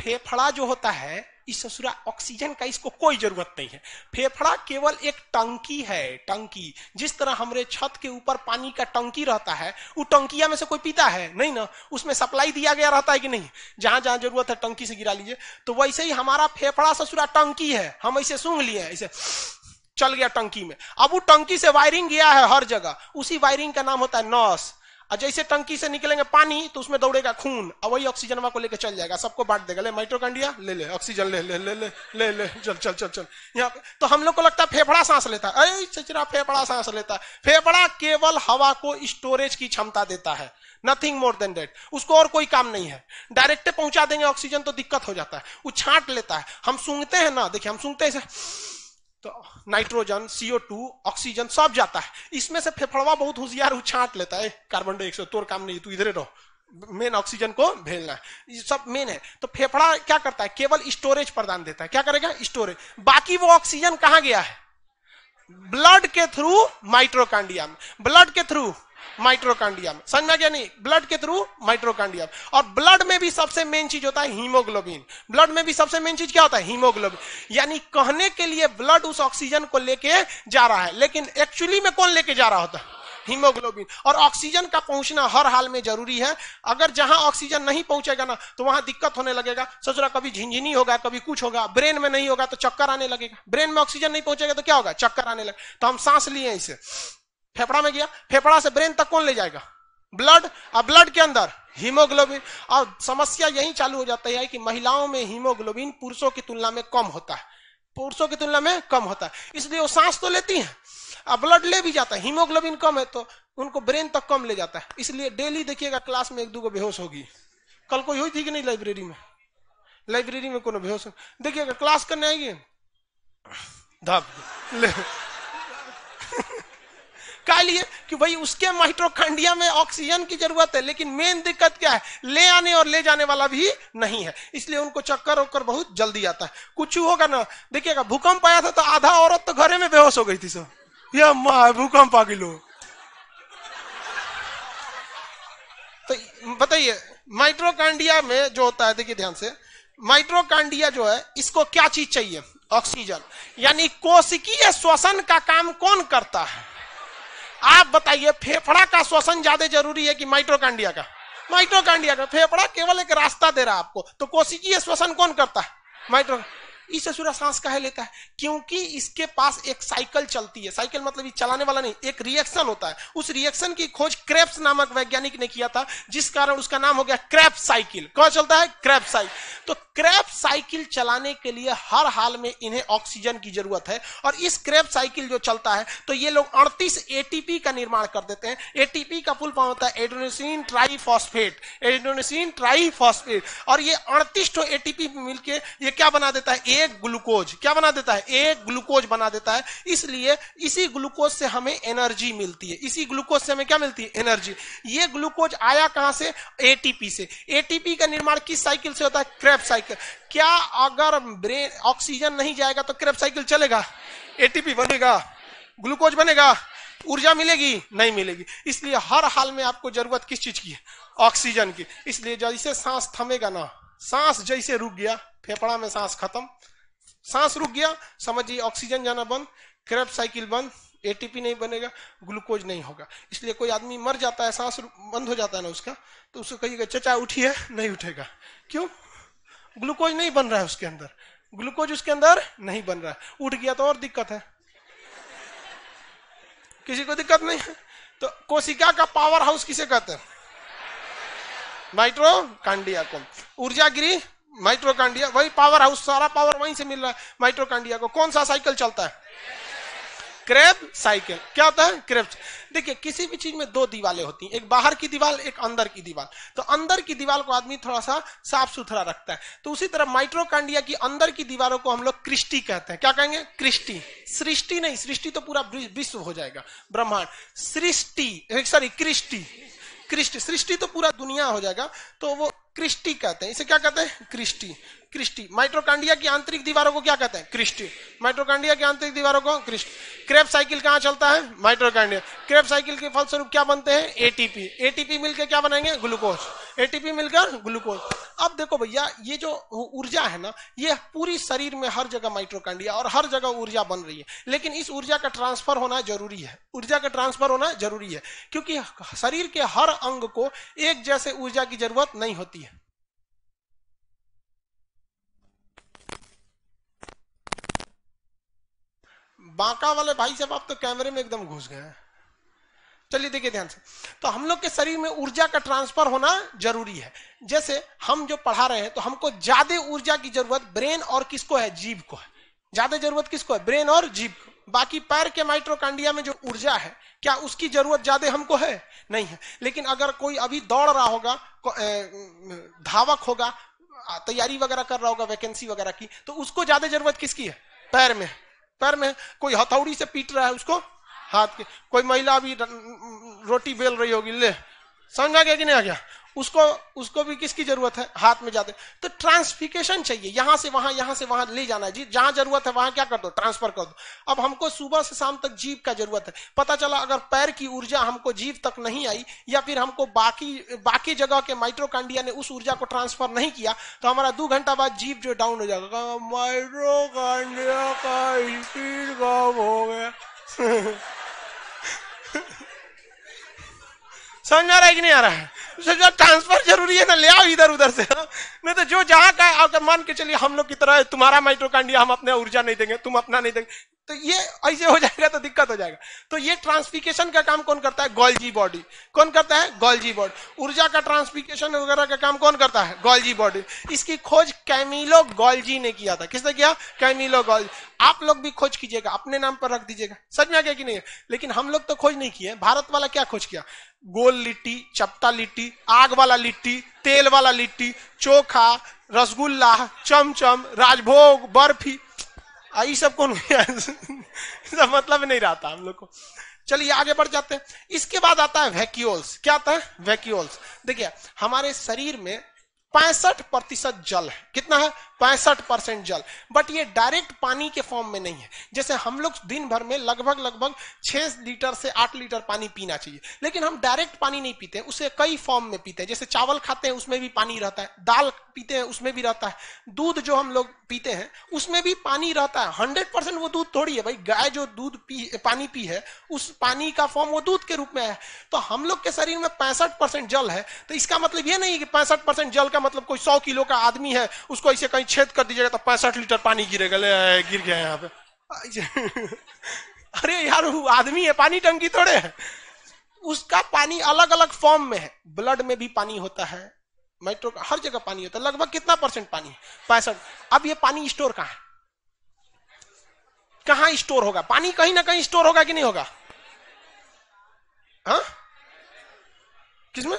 फेफड़ा जो होता है इस ससुरा ऑक्सीजन का इसको कोई जरूरत नहीं है फेफड़ा केवल एक टंकी है टंकी जिस तरह हमारे छत के ऊपर पानी का टंकी रहता है वो टंकिया में से कोई पीता है नहीं ना उसमें सप्लाई दिया गया रहता है कि नहीं जहां जहां जरूरत है टंकी से गिरा लीजिए तो वैसे ही हमारा फेफड़ा ससुरा टंकी है हम ऐसे सूंघ लिए ऐसे चल गया टंकी में अब वो टंकी से वायरिंग गया है हर जगह उसी वायरिंग का नाम होता है नस और जैसे टंकी से निकलेंगे पानी तो उसमें दौड़ेगा खून और वही ऑक्सीजन को लेकर चल जाएगा सबको बांट देगा ले माइट्रोकांडिया ले ले ऑक्सीजन ले ले ले ले ले ले चल चल चल चल यहाँ पे तो हम लोग को लगता है फेफड़ा सांस लेता है अरे चचरा फेफड़ा सांस लेता है फेफड़ा केवल हवा को स्टोरेज की क्षमता देता है नथिंग मोर देन डेट उसको और कोई काम नहीं है डायरेक्ट पहुंचा देंगे ऑक्सीजन तो दिक्कत हो जाता है वो छाट लेता है हम सूंघते हैं ना देखिए हम सूंघते हैं तो नाइट्रोजन सीओ टू ऑक्सीजन सब जाता है इसमें से फेफड़वा बहुत होशियार छाट लेता है कार्बन डाइऑक्साइड तोर काम नहीं तू इधर रहो मेन ऑक्सीजन को भेजना है ये सब मेन है तो फेफड़ा क्या करता है केवल स्टोरेज प्रदान देता है क्या करेगा स्टोरेज बाकी वो ऑक्सीजन कहां गया है ब्लड के थ्रू माइट्रोकांडिया में ब्लड के थ्रू माइट्रोकांडिया में समझ में नहीं ब्लड के थ्रू माइट्रोकांडिया और ब्लड में भी सबसे मेन चीज होता है हीमोग्लोबिन ब्लड में भी सबसे मेन चीज क्या होता है हीमोग्लोबिन यानी कहने के लिए ब्लड उस ऑक्सीजन को लेके जा रहा है लेकिन एक्चुअली में कौन लेके जा रहा होता है हीमोग्लोबिन और ऑक्सीजन का पहुंचना हर हाल में जरूरी है अगर जहां ऑक्सीजन नहीं पहुंचेगा ना तो वहां दिक्कत होने लगेगा सोच रहा कभी झिंझिनी होगा कभी कुछ होगा ब्रेन में नहीं होगा तो चक्कर आने लगेगा ब्रेन में ऑक्सीजन नहीं पहुंचेगा तो क्या होगा चक्कर आने लगेगा तो हम सांस लिए इसे फेफड़ा में गया फेफड़ा से ब्रेन तक कौन ले जाएगा ब्लड और ब्लड के अंदर हीमोग्लोबिन और समस्या यही चालू हो जाती है कि महिलाओं में हीमोग्लोबिन पुरुषों की तुलना में कम होता है पुरुषों की तुलना में कम होता है इसलिए वो सांस तो लेती है और ब्लड ले भी जाता है हीमोग्लोबिन कम है तो उनको ब्रेन तक कम ले जाता है इसलिए डेली देखिएगा क्लास में एक दो को बेहोश होगी कल कोई हुई थी कि नहीं लाइब्रेरी में लाइब्रेरी में कोई बेहोश देखिएगा क्लास करने आएगी धब ले का लिए कि भाई उसके माइट्रोकांडिया में ऑक्सीजन की जरूरत है लेकिन मेन दिक्कत क्या है ले आने और ले जाने वाला भी नहीं है इसलिए उनको चक्कर वक्कर बहुत जल्दी आता है कुछ होगा ना देखिएगा भूकंप आया था तो आधा औरत तो घरे में बेहोश हो गई थी सर यह माँ भूकंप आ गई लोग तो बताइए माइट्रोकांडिया में जो होता है देखिए ध्यान से माइट्रोकांडिया जो है इसको क्या चीज चाहिए ऑक्सीजन यानी कोशिकीय श्वसन का काम कौन करता है आप बताइए फेफड़ा का श्वसन ज्यादा जरूरी है कि माइट्रोकांडिया का माइट्रोकांडिया का फेफड़ा केवल एक रास्ता दे रहा है आपको तो कोशिकीय श्वसन कौन करता है माइट्रो इस असुरा सांस काहे लेता है क्योंकि इसके पास एक साइकिल चलती है साइकिल मतलब ये चलाने वाला नहीं एक रिएक्शन होता है उस रिएक्शन की खोज क्रेप्स नामक वैज्ञानिक ने किया था जिस कारण उसका नाम हो गया क्रेप साइकिल कौन चलता है क्रेप साइकिल तो क्रेप साइकिल चलाने के लिए हर हाल में इन्हें ऑक्सीजन की जरूरत है और इस क्रेप साइकिल जो चलता है तो ये लोग अड़तीस ए का निर्माण कर देते हैं ए का फुल फॉर्म होता है एडोनेसिन ट्राईफॉस्फेट एडोनोसिन ट्राईफॉस्फेट और ये अड़तीस तो एटीपी मिलके ये क्या बना देता है एक ग्लूकोज क्या बना देता है एक ग्लूकोज बना देता है इसलिए इसी ग्लूकोज से हमें एनर्जी मिलती है इसी ग्लूकोज से हमें क्या मिलती है एनर्जी ये ग्लूकोज आया कहां से एटीपी से एटीपी का निर्माण किस साइकिल से होता है क्रेप साइकिल क्या अगर ब्रेन ऑक्सीजन नहीं जाएगा तो क्रेप साइकिल चलेगा एटीपी बनेगा ग्लूकोज बनेगा ऊर्जा मिलेगी नहीं मिलेगी इसलिए हर हाल में आपको जरूरत किस चीज की है ऑक्सीजन की इसलिए जैसे सांस थमेगा ना सांस जैसे रुक गया फेफड़ा में सांस खत्म सांस रुक गया समझिए ऑक्सीजन जाना बंद क्रेप साइकिल बंद एटीपी नहीं बनेगा ग्लूकोज नहीं होगा इसलिए कोई आदमी मर जाता है सांस बंद हो जाता है ना उसका तो उसको कहिएगा चचा उठिए नहीं उठेगा क्यों ग्लूकोज नहीं बन रहा है उसके अंदर ग्लूकोज उसके अंदर नहीं बन रहा है उठ गया तो और दिक्कत है किसी को दिक्कत नहीं है तो कोशिका का पावर हाउस किसे कहते हैं नाइट्रो कांडिया को ऊर्जा गिरी माइट्रोकांडिया वही पावर हाउस सारा पावर वहीं से मिल रहा है माइट्रोकांडिया को कौन सा साइकिल चलता है क्रेब साइकिल क्या होता है क्रेब देखिए किसी भी चीज में दो दीवाले होती हैं एक बाहर की दीवार एक अंदर की दीवार तो अंदर की दीवार को आदमी थोड़ा सा साफ सुथरा रखता है तो उसी तरह माइट्रोकांडिया की अंदर की दीवारों को हम लोग क्रिस्टी कहते हैं क्या कहेंगे क्रिस्टी सृष्टि नहीं सृष्टि तो पूरा विश्व हो जाएगा ब्रह्मांड सृष्टि सॉरी क्रिस्टी क्रिस्ट सृष्टि तो पूरा दुनिया हो जाएगा तो वो क्रिस्टी कहते हैं इसे क्या कहते हैं क्रिस्टी क्रिस्टी माइट्रोकांडिया की आंतरिक दीवारों को क्या कहते हैं क्रिस्टी माइट्रोकांडिया की आंतरिक दीवारों को क्रिस्ट क्रेप साइकिल कहां चलता है माइट्रोकांडिया क्रेप साइकिल के फलस्वरूप क्या बनते हैं एटीपी एटीपी मिलकर क्या बनाएंगे ग्लूकोज एटीपी मिलकर ग्लूकोज अब देखो भैया ये जो ऊर्जा है ना ये पूरी शरीर में हर जगह माइट्रोकांडिया और हर जगह ऊर्जा बन रही है लेकिन इस ऊर्जा का ट्रांसफर होना जरूरी है ऊर्जा का ट्रांसफर होना जरूरी है क्योंकि शरीर के हर अंग को एक जैसे ऊर्जा की जरूरत नहीं होती है बांका वाले भाई साहब आप तो कैमरे में एकदम घुस गए चलिए देखिए ध्यान से तो हम लोग के शरीर में ऊर्जा का ट्रांसफर होना जरूरी है जैसे हम जो पढ़ा रहे हैं तो हमको ज्यादा ऊर्जा की जरूरत ब्रेन और किसको है जीव को है ज्यादा जरूरत किसको है ब्रेन और जीव को बाकी पैर के माइट्रोकांडिया में जो ऊर्जा है क्या उसकी जरूरत ज्यादा हमको है नहीं है लेकिन अगर कोई अभी दौड़ रहा होगा धावक होगा तैयारी वगैरह कर रहा होगा वैकेंसी वगैरह की तो उसको ज्यादा जरूरत किसकी है पैर में है पैर में कोई हथौड़ी से पीट रहा है उसको हाथ के कोई महिला भी रोटी बेल रही होगी ले समझ आ गया कि नहीं आ गया उसको उसको भी किसकी जरूरत है हाथ में जाते तो ट्रांसफिकेशन चाहिए यहां से वहां यहां से वहां ले जाना है जी जहां जरूरत है वहां क्या कर दो ट्रांसफर कर दो अब हमको सुबह से शाम तक जीव का जरूरत है पता चला अगर पैर की ऊर्जा हमको जीव तक नहीं आई या फिर हमको बाकी बाकी जगह के माइट्रोकांडिया ने उस ऊर्जा को ट्रांसफर नहीं किया तो हमारा दो घंटा बाद जीव जो डाउन हो जाएगा माइट्रोकांडिया का हो गया समझ आ रहा है कि नहीं आ रहा है जो ट्रांसफर जरूरी है ना ले आओ इधर उधर से नहीं तो जो जहां का है अगर मान के चलिए हम लोग की तरह तुम्हारा माइट्रोकांडिया हम अपने ऊर्जा नहीं देंगे तुम अपना नहीं देंगे तो ये ऐसे हो जाएगा तो दिक्कत हो जाएगा तो ये ट्रांसफिकेशन का काम कौन करता है गोल्जी बॉडी कौन करता है गोल्जी बॉडी ऊर्जा का ट्रांसफिकेशन वगैरह का काम कौन करता है गोल्जी बॉडी इसकी खोज कैमिलो गोल्जी ने किया था किसने किया कैमिलो गोल्जी आप लोग भी खोज कीजिएगा अपने नाम पर रख दीजिएगा सच में आ गया कि नहीं है लेकिन हम लोग तो खोज नहीं किए भारत वाला क्या खोज किया गोल लिट्टी चपटा लिट्टी आग वाला लिट्टी तेल वाला लिट्टी चोखा रसगुल्ला चमचम राजभोग बर्फी ये सब कौन सब मतलब नहीं रहता हम लोग को चलिए आगे बढ़ जाते हैं इसके बाद आता है वैक्यूल्स क्या आता है वैक्यूल्स देखिए हमारे शरीर में पैंसठ प्रतिशत जल है कितना है पैंसठ परसेंट जल बट ये डायरेक्ट पानी के फॉर्म में नहीं है जैसे हम लोग दिन भर में लगभग लगभग छह लीटर से आठ लीटर पानी पीना चाहिए लेकिन हम डायरेक्ट पानी नहीं पीते उसे कई फॉर्म में पीते हैं जैसे चावल खाते हैं उसमें भी पानी रहता है दाल पीते हैं उसमें भी रहता है दूध जो हम लोग पीते हैं उसमें भी पानी रहता है हंड्रेड वो दूध थोड़ी है भाई गाय जो दूध पी पानी पी है उस पानी का फॉर्म वो दूध के रूप में है तो हम लोग के शरीर में पैंसठ जल है तो इसका मतलब ये नहीं कि पैंसठ जल का मतलब कोई सौ किलो का आदमी है उसको ऐसे कहीं छेद कर दीजिएगा तो पैंसठ लीटर पानी गिरेगा ले गिर गया यहाँ पे अरे यार वो आदमी है पानी टंकी थोड़े है उसका पानी अलग अलग फॉर्म में है ब्लड में भी पानी होता है मेट्रो हर जगह पानी होता है लगभग कितना परसेंट पानी पैंसठ अब ये पानी स्टोर कहा है कहा स्टोर होगा पानी कहीं ना कहीं स्टोर होगा कि नहीं होगा हाँ किसमें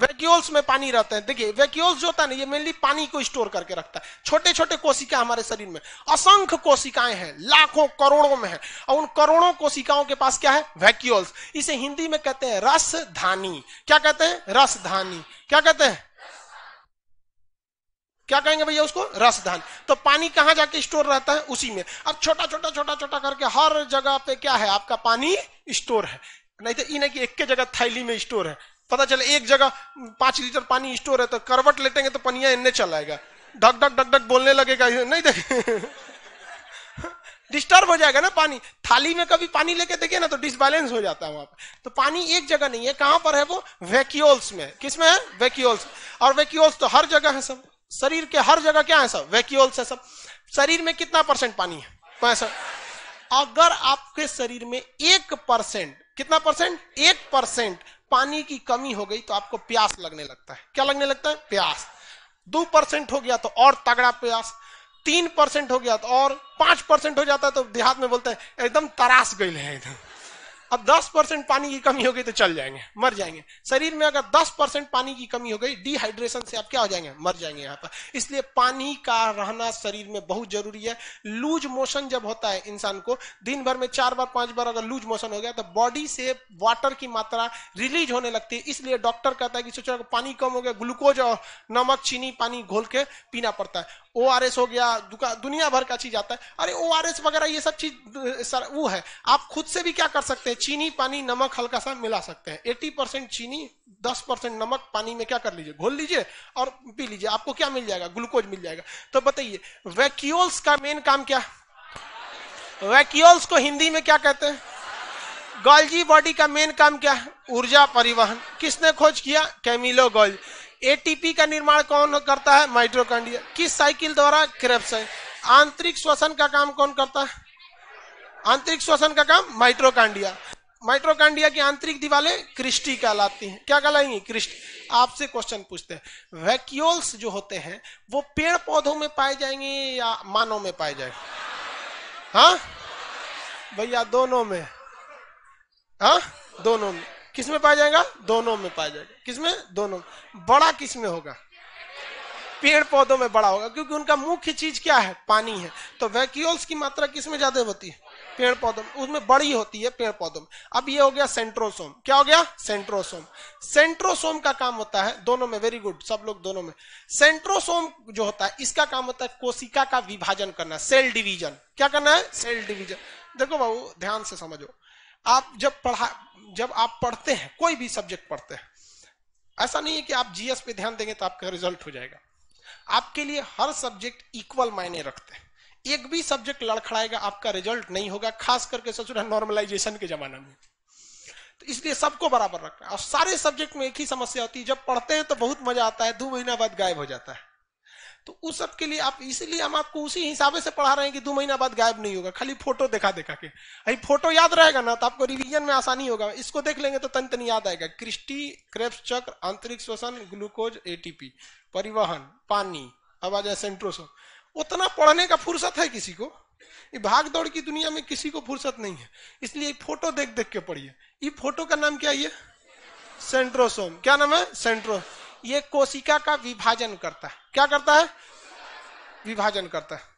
वैक्यूल्स में पानी रहते हैं देखिए वैक्यूल्स जो होता है ना ये मेनली पानी को स्टोर करके रखता है छोटे छोटे कोशिका हमारे शरीर में असंख्य कोशिकाएं हैं लाखों करोड़ों में है और उन करोड़ों कोशिकाओं के पास क्या है वैक्यूल्स इसे हिंदी में कहते हैं रसधानी क्या कहते हैं रसधानी क्या कहते हैं क्या कहेंगे भैया उसको रसधान तो पानी कहां जाके स्टोर रहता है उसी में अब छोटा छोटा छोटा छोटा करके हर जगह पे क्या है आपका पानी स्टोर है नहीं तो ये नहीं कि एक के जगह थैली में स्टोर है पता चले एक जगह पांच लीटर पानी स्टोर है तो करवट लेटेंगे तो पनिया इनने चलाएगा ढक ढक ढक ढक बोलने लगेगा नहीं देखे डिस्टर्ब हो जाएगा ना पानी थाली में कभी पानी लेके देखिए ना तो डिसबैलेंस हो जाता है वहां पर तो पानी एक जगह नहीं है कहां पर है वो वैक्यूल्स में किस में है वैक्यूल्स और वैक्यूल्स तो हर जगह है सब शरीर के हर जगह क्या है सब वैक्यूल्स है सब शरीर में कितना परसेंट पानी है पैसा अगर आपके शरीर में एक परसेंट कितना परसेंट एक परसेंट पानी की कमी हो गई तो आपको प्यास लगने लगता है क्या लगने लगता है प्यास दो परसेंट हो गया तो और तगड़ा प्यास तीन परसेंट हो गया तो और पांच परसेंट हो जाता है तो देहात में बोलते हैं एकदम तरास गई है एकदम अब 10 परसेंट पानी की कमी हो गई तो चल जाएंगे मर जाएंगे शरीर में अगर 10 परसेंट पानी की कमी हो गई डिहाइड्रेशन से आप क्या हो जाएंगे मर जाएंगे यहाँ पर इसलिए पानी का रहना शरीर में बहुत जरूरी है लूज मोशन जब होता है इंसान को दिन भर में चार बार पांच बार अगर लूज मोशन हो गया तो बॉडी से वाटर की मात्रा रिलीज होने लगती है इसलिए डॉक्टर कहता है कि सोचो पानी कम हो गया ग्लूकोज और नमक चीनी पानी घोल के पीना पड़ता है ओ आर एस हो गया दुनिया भर का चीज आता है अरे ओ आर एस वगैरह ये सब चीज सर वो है आप खुद से भी क्या कर सकते हैं चीनी पानी नमक हल्का सा मिला सकते हैं एट्टी परसेंट चीनी दस परसेंट नमक पानी में क्या कर लीजिए घोल लीजिए और पी लीजिए आपको क्या मिल जाएगा ग्लूकोज मिल जाएगा तो बताइए वैक्यूल्स का मेन काम क्या वैक्यूल्स को हिंदी में क्या कहते हैं गोल्जी बॉडी का मेन काम क्या है ऊर्जा परिवहन किसने खोज किया कैमिलो गोल्जी एटीपी का निर्माण कौन करता है माइट्रोकांडिया किस साइकिल द्वारा क्रेप साइकिल आंतरिक श्वसन का काम कौन करता है आंतरिक श्वसन का काम माइट्रोकांडिया माइट्रोकांडिया की आंतरिक दिवाले क्रिस्टी कहलाती हैं क्या कहलाएंगी क्रिस्टी आपसे क्वेश्चन पूछते हैं वैक्यूल्स जो होते हैं वो पेड़ पौधों में पाए जाएंगे या मानव में पाए जाएंगे हाँ भैया दोनों में हाँ दोनों में किस में पाया जाएगा दोनों में पाया जाएगा किसमें दोनों में बड़ा किस में होगा पेड़ पौधों में बड़ा होगा क्योंकि उनका मुख्य चीज क्या है पानी है तो वैक्यूल्स की मात्रा किस में ज्यादा होती है पेड़ पौधों में उसमें बड़ी होती है पेड़ पौधों में अब ये हो गया सेंट्रोसोम क्या हो गया सेंट्रोसोम सेंट्रोसोम का काम होता है दोनों में वेरी गुड सब लोग दोनों में सेंट्रोसोम जो होता है इसका काम होता है कोशिका का विभाजन करना सेल डिवीजन क्या करना है सेल डिवीजन देखो बाबू ध्यान से समझो आप जब पढ़ा जब आप पढ़ते हैं कोई भी सब्जेक्ट पढ़ते हैं ऐसा नहीं है कि आप जीएस पे ध्यान देंगे तो आपका रिजल्ट हो जाएगा आपके लिए हर सब्जेक्ट इक्वल मायने रखते हैं एक भी सब्जेक्ट लड़खड़ाएगा आपका रिजल्ट नहीं होगा खास करके सोच नॉर्मलाइजेशन के जमाना में तो इसलिए सबको बराबर रखना और सारे सब्जेक्ट में एक ही समस्या होती है जब पढ़ते हैं तो बहुत मजा आता है दो महीना बाद गायब हो जाता है तो उस सब के लिए आप इसीलिए हम आपको उसी हिसाब से पढ़ा रहे हैं कि दो महीना बाद गायब नहीं होगा खाली फोटो देखा देखा के अभी फोटो याद रहेगा ना तो आपको रिवीजन में आसानी होगा इसको देख लेंगे तो तन तन याद आएगा कृष्टि क्रेप्स चक्र आंतरिक श्वसन ग्लूकोज ए परिवहन पानी अब आ जाए सेंट्रोसो उतना पढ़ने का फुर्सत है किसी को ये भाग दौड़ की दुनिया में किसी को फुर्सत नहीं है इसलिए फोटो देख देख के पढ़िए ये फोटो का नाम क्या है सेंट्रोसोम क्या नाम है सेंट्रोसोम ये कोशिका का विभाजन करता है क्या करता है विभाजन करता है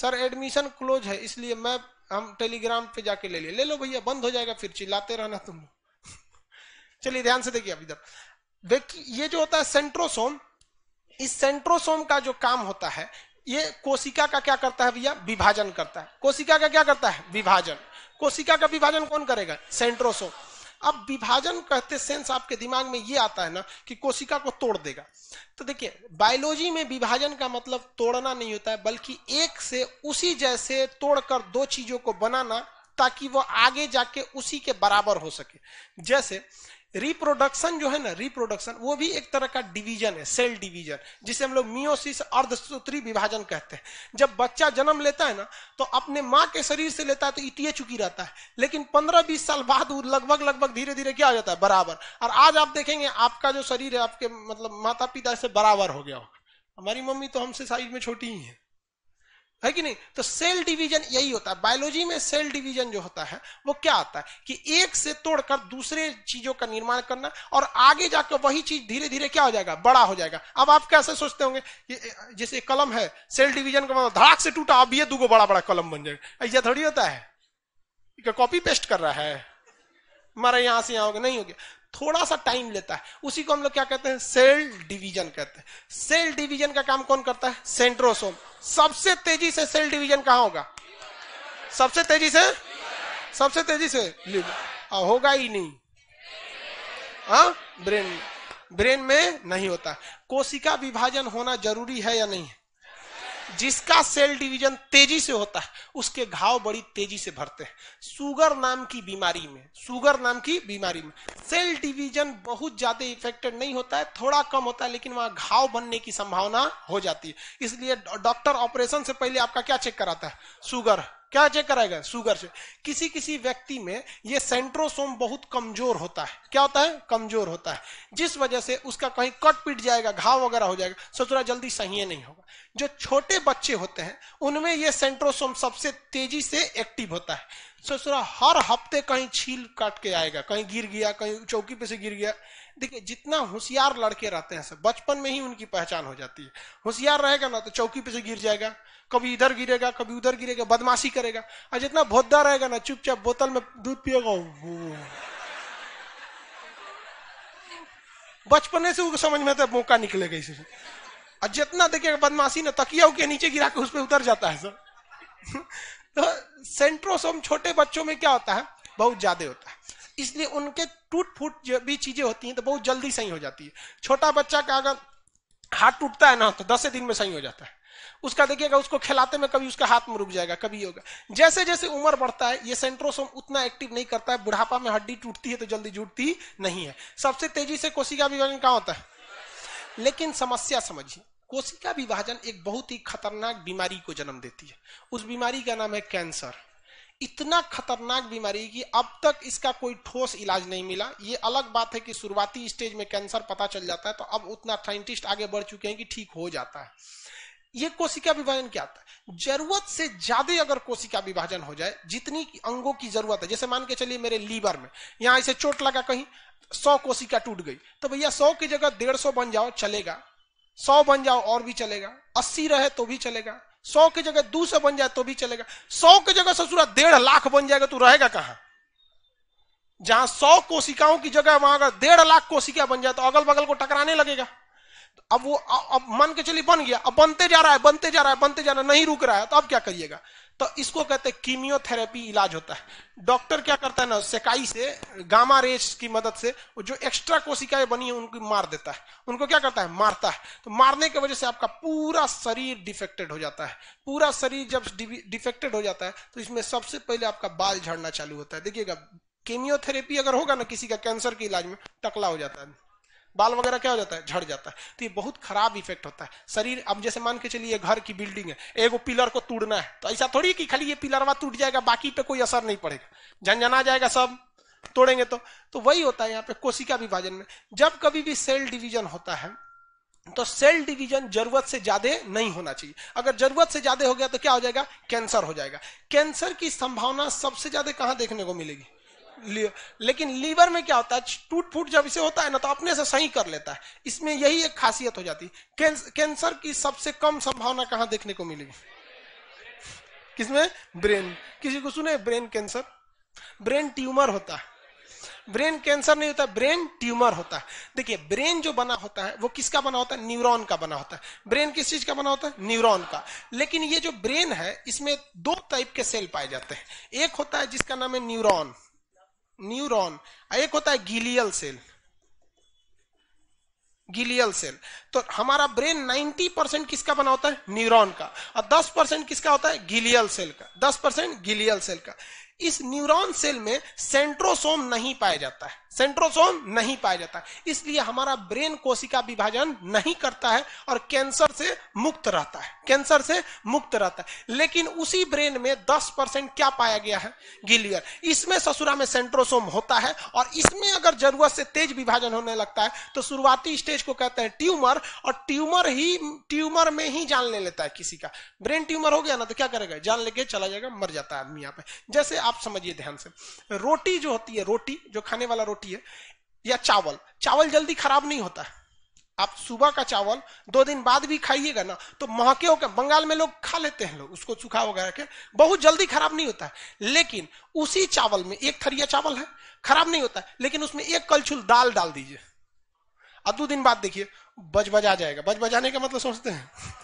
सर एडमिशन क्लोज है इसलिए मैं हम टेलीग्राम पे जाके ले लिया ले लो भैया बंद हो जाएगा फिर चिल्लाते रहना तुम चलिए ध्यान से देखिए अब इधर देखिए ये जो होता है सेंट्रोसोम इस सेंट्रोसोम का जो काम होता है ये कोशिका का क्या करता है भैया विभाजन करता है कोशिका का क्या करता है विभाजन कोशिका का विभाजन कौन करेगा सेंट्रोसोम अब विभाजन कहते सेंस आपके दिमाग में ये आता है ना कि कोशिका को तोड़ देगा तो देखिए बायोलॉजी में विभाजन का मतलब तोड़ना नहीं होता है बल्कि एक से उसी जैसे तोड़कर दो चीजों को बनाना ताकि वो आगे जाके उसी के बराबर हो सके जैसे रिप्रोडक्शन जो है ना रिप्रोडक्शन वो भी एक तरह का डिवीजन है सेल डिवीजन जिसे हम लोग मियोसिस अर्धसूत्री विभाजन कहते हैं जब बच्चा जन्म लेता है ना तो अपने माँ के शरीर से लेता है तो इटिए e चुकी रहता है लेकिन 15-20 साल बाद वो लगभग लगभग धीरे धीरे क्या हो जाता है बराबर और आज आप देखेंगे आपका जो शरीर है आपके मतलब माता पिता से बराबर हो गया होगा हमारी मम्मी तो हमसे साइज में छोटी ही है है कि नहीं तो सेल डिवीजन यही होता है बायोलॉजी में सेल डिवीजन जो होता है वो क्या आता है कि एक से तोड़कर दूसरे चीजों का निर्माण करना और आगे जाकर वही चीज धीरे धीरे क्या हो जाएगा बड़ा हो जाएगा अब आप कैसे सोचते होंगे कि जैसे कलम है सेल डिवीजन का मतलब धड़ाक से टूटा अब ये दूगो बड़ा बड़ा कलम बन जाएगा ऐसा थोड़ी होता है कॉपी पेस्ट कर रहा है हमारा यहां से यहां हो गया नहीं हो गया थोड़ा सा टाइम लेता है उसी को हम लोग क्या कहते हैं सेल डिवीजन कहते हैं सेल डिवीजन का काम कौन करता है सेंट्रोसोम सबसे तेजी से सेल डिवीजन कहा होगा सबसे तेजी से सबसे तेजी से होगा ही नहीं आ? ब्रेन ब्रेन में नहीं होता कोशिका विभाजन होना जरूरी है या नहीं जिसका सेल डिवीजन तेजी से होता है उसके घाव बड़ी तेजी से भरते हैं सुगर नाम की बीमारी में सुगर नाम की बीमारी में सेल डिवीजन बहुत ज्यादा इफेक्टेड नहीं होता है थोड़ा कम होता है लेकिन वहां घाव बनने की संभावना हो जाती है इसलिए डॉक्टर ऑपरेशन से पहले आपका क्या चेक कराता है सुगर क्या चेक कराएगा सुगर से किसी किसी व्यक्ति में ये सेंट्रोसोम बहुत कमजोर होता है क्या होता है कमजोर होता है जिस वजह से उसका कहीं कट पिट जाएगा घाव वगैरह हो जाएगा ससुरा जल्दी सही नहीं होगा जो छोटे बच्चे होते हैं उनमें ये सेंट्रोसोम सबसे तेजी से एक्टिव होता है ससुरा हर हफ्ते कहीं छील काट के आएगा कहीं गिर गया कहीं चौकी पे से गिर गया देखिए जितना होशियार लड़के रहते हैं सब बचपन में ही उनकी पहचान हो जाती है होशियार रहेगा ना तो चौकी पे से गिर जाएगा कभी इधर गिरेगा कभी उधर गिरेगा बदमाशी करेगा और जितना भोदा रहेगा ना चुपचाप बोतल में दूध पिएगा बचपने से समझ में आता है मौका निकलेगा इसे और जितना देखिएगा बदमाशी ना तकिया के नीचे गिरा के उस पर उतर जाता है सर तो सेंट्रोसोम छोटे बच्चों में क्या होता है बहुत ज्यादा होता है इसलिए उनके टूट फूट भी चीजें होती हैं तो बहुत जल्दी सही हो जाती है छोटा बच्चा का अगर हाथ टूटता है ना तो दस दिन में सही हो जाता है उसका देखिएगा उसको खिलाते में कभी उसका हाथ में रुक जाएगा कभी होगा जैसे जैसे उम्र बढ़ता है ये सेंट्रोसोम उतना एक्टिव नहीं करता है बुढ़ापा में हड्डी टूटती है तो जल्दी जुटती नहीं है सबसे तेजी से कोशिका विभाजन कहा होता है लेकिन समस्या समझिए कोशिका विभाजन एक बहुत ही खतरनाक बीमारी को जन्म देती है उस बीमारी का नाम है कैंसर इतना खतरनाक बीमारी कि अब तक इसका कोई ठोस इलाज नहीं मिला ये अलग बात है कि शुरुआती स्टेज में कैंसर पता चल जाता है तो अब उतना साइंटिस्ट आगे बढ़ चुके हैं कि ठीक हो जाता है ये कोशिका विभाजन क्या आता है जरूरत से ज्यादा अगर कोशिका विभाजन हो जाए जितनी अंगों की जरूरत है जैसे मान के चलिए मेरे लीवर में यहां इसे चोट लगा कहीं सौ कोशिका टूट गई तो भैया सौ की जगह डेढ़ सौ बन जाओ चलेगा सौ बन जाओ और भी चलेगा अस्सी रहे तो भी चलेगा सौ की जगह दो सौ बन जाए तो भी चलेगा सौ की जगह ससुरा डेढ़ लाख बन जाएगा तो रहेगा कहां जहां सौ कोशिकाओं की जगह वहां अगर डेढ़ लाख कोशिका बन जाए तो अगल बगल को टकराने लगेगा तो अब वो अब मान के चलिए बन गया अब बनते जा रहा है बनते जा रहा है बनते जा रहा है नहीं रुक रहा है तो अब क्या करिएगा तो इसको कहते हैं कीमियोथेरेपी इलाज होता है डॉक्टर क्या करता है ना सेकाई से गामा रेस की मदद से जो एक्स्ट्रा कोशिकाएं बनी है उनको मार देता है उनको क्या करता है मारता है तो मारने की वजह से आपका पूरा शरीर डिफेक्टेड हो जाता है पूरा शरीर जब डिफेक्टेड हो जाता है तो इसमें सबसे पहले आपका बाल झड़ना चालू होता है देखिएगा कीमियोथेरेपी अगर होगा ना किसी का कैंसर के इलाज में टकला हो जाता है बाल वगैरह क्या हो जाता है झड़ जाता है तो ये बहुत खराब इफेक्ट होता है शरीर अब जैसे मान के चलिए घर की बिल्डिंग है एगो पिलर को तोड़ना है तो ऐसा थोड़ी कि खाली ये पिलरवा टूट जाएगा बाकी पे कोई असर नहीं पड़ेगा झंझना जाएगा सब तोड़ेंगे तो तो वही होता है यहाँ पे कोशिका विभाजन में जब कभी भी सेल डिवीजन होता है तो सेल डिवीजन जरूरत से ज्यादा नहीं होना चाहिए अगर जरूरत से ज्यादा हो गया तो क्या हो जाएगा कैंसर हो जाएगा कैंसर की संभावना सबसे ज्यादा कहां देखने को मिलेगी लेकिन लीवर में क्या होता है टूट फूट जब इसे होता है ना तो अपने से सही कर लेता है इसमें यही एक खासियत हो जाती है कैंसर की सबसे कम संभावना कहां देखने को मिलेगी किसमें ब्रेन किसी को सुने ब्रेन कैंसर ब्रेन ट्यूमर होता है ब्रेन कैंसर नहीं होता ब्रेन ट्यूमर होता है देखिए ब्रेन जो बना होता है वो किसका बना होता है न्यूरॉन का बना होता है ब्रेन किस चीज का बना होता है न्यूरॉन का लेकिन ये जो ब्रेन है इसमें दो टाइप के सेल पाए जाते हैं एक होता है जिसका नाम है न्यूरॉन न्यूरॉन एक होता है गिलियल सेल गिलियल सेल तो हमारा ब्रेन 90 परसेंट किसका बना होता है न्यूरॉन का और 10 परसेंट किसका होता है गिलियल सेल का 10 परसेंट गिलियल सेल का इस न्यूरॉन सेल में सेंट्रोसोम नहीं पाया जाता है सेंट्रोसोम नहीं पाया जाता इसलिए हमारा ब्रेन कोशिका विभाजन नहीं करता है और कैंसर से मुक्त रहता है कैंसर से मुक्त रहता है लेकिन उसी ब्रेन में 10 परसेंट क्या पाया गया है गिलियर इसमें ससुरा में सेंट्रोसोम होता है और इसमें अगर जरूरत से तेज विभाजन होने लगता है तो शुरुआती स्टेज को कहते हैं ट्यूमर और ट्यूमर ही ट्यूमर में ही जान ले लेता है किसी का ब्रेन ट्यूमर हो गया ना तो क्या करेगा जान लेके चला जाएगा मर जाता है आदमी यहाँ पे जैसे आप समझिए ध्यान से रोटी जो होती है रोटी जो खाने वाला रोटी रोटी है या चावल चावल जल्दी खराब नहीं होता है आप सुबह का चावल दो दिन बाद भी खाइएगा ना तो महके होकर बंगाल में लोग खा लेते हैं लोग उसको सूखा वगैरह के बहुत जल्दी खराब नहीं होता है लेकिन उसी चावल में एक थरिया चावल है खराब नहीं होता है लेकिन उसमें एक कलछुल दाल डाल दीजिए अब दो दिन बाद देखिए बज बजा जाएगा बज बजाने का मतलब सोचते हैं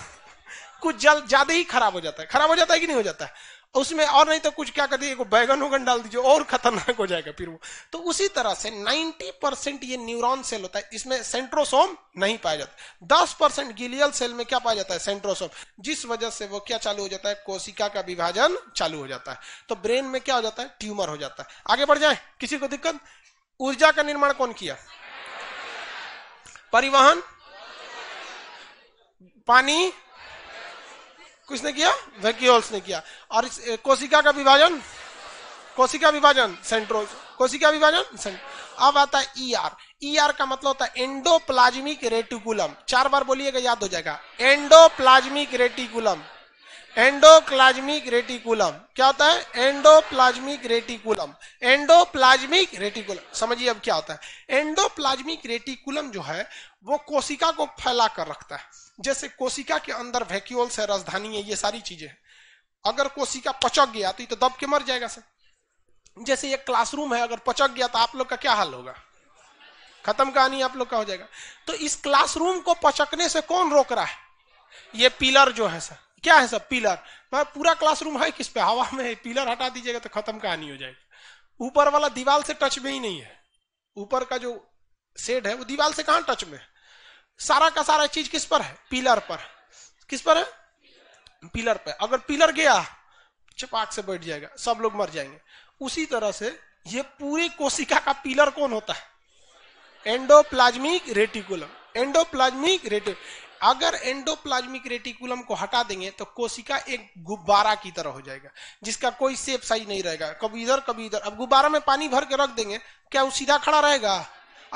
कुछ जल ज्यादा ही खराब हो जाता है खराब हो जाता है कि नहीं हो जाता है उसमें और नहीं तो कुछ क्या कर दीजिए बैगन उगन डाल दीजिए और खतरनाक हो जाएगा फिर वो तो उसी तरह से 90 परसेंट ये न्यूरॉन सेल होता है इसमें सेंट्रोसोम नहीं पाया जाता 10 परसेंट गिलियल सेल में क्या पाया जाता है सेंट्रोसोम जिस वजह से वो क्या चालू हो जाता है कोशिका का विभाजन चालू हो जाता है तो ब्रेन में क्या हो जाता है ट्यूमर हो जाता है आगे बढ़ जाए किसी को दिक्कत ऊर्जा का निर्माण कौन किया परिवहन पानी किसने किया वैक्यूल्स ने किया और इस कोशिका का विभाजन कोशिका विभाजन सेंट्रोज कोशिका विभाजन अब आता है ईआर e ईआर e का मतलब होता है एंडोप्लाज्मिक रेटिकुलम चार बार बोलिएगा याद हो जाएगा एंडोप्लाज्मिक रेटिकुलम एंडोप्लाज्मिक रेटिकुलम क्या होता है एंडोप्लाज्मिक रेटिकुलम एंडोप्लाज्मिक रेटिकुलम समझिए अब क्या होता है एंडोप्लाज्मिक रेटिकुलम जो है वो कोशिका को फैला कर रखता है जैसे कोशिका के अंदर वैक्यूल्स है राजधानी है ये सारी चीजें हैं अगर कोशिका पचक गया तो ये तो दब के मर जाएगा सर जैसे ये क्लासरूम है अगर पचक गया तो आप लोग का क्या हाल होगा खत्म कहानी आप लोग का हो जाएगा तो इस क्लासरूम को पचकने से कौन रोक रहा है ये पिलर जो है सर क्या है सर पिलर मैं पूरा क्लासरूम है किस पे हवा में है पिलर हटा दीजिएगा तो खत्म कहानी हो जाएगी ऊपर वाला दीवाल से टच में ही नहीं है ऊपर का जो सेड है वो दीवाल से कहां टच में है सारा का सारा चीज किस पर है पिलर पर किस पर है पिलर पर अगर पिलर गया चपाक से बैठ जाएगा सब लोग मर जाएंगे उसी तरह से ये पूरी कोशिका का पिलर कौन होता है एंडोप्लाज्मिक रेटिकुलम एंडोप्लाज्मिक रेटिक अगर एंडोप्लाज्मिक रेटिकुलम को हटा देंगे तो कोशिका एक गुब्बारा की तरह हो जाएगा जिसका कोई सेफ साइज नहीं रहेगा कभी इधर कभी इधर अब गुब्बारा में पानी भर के रख देंगे क्या वो सीधा खड़ा रहेगा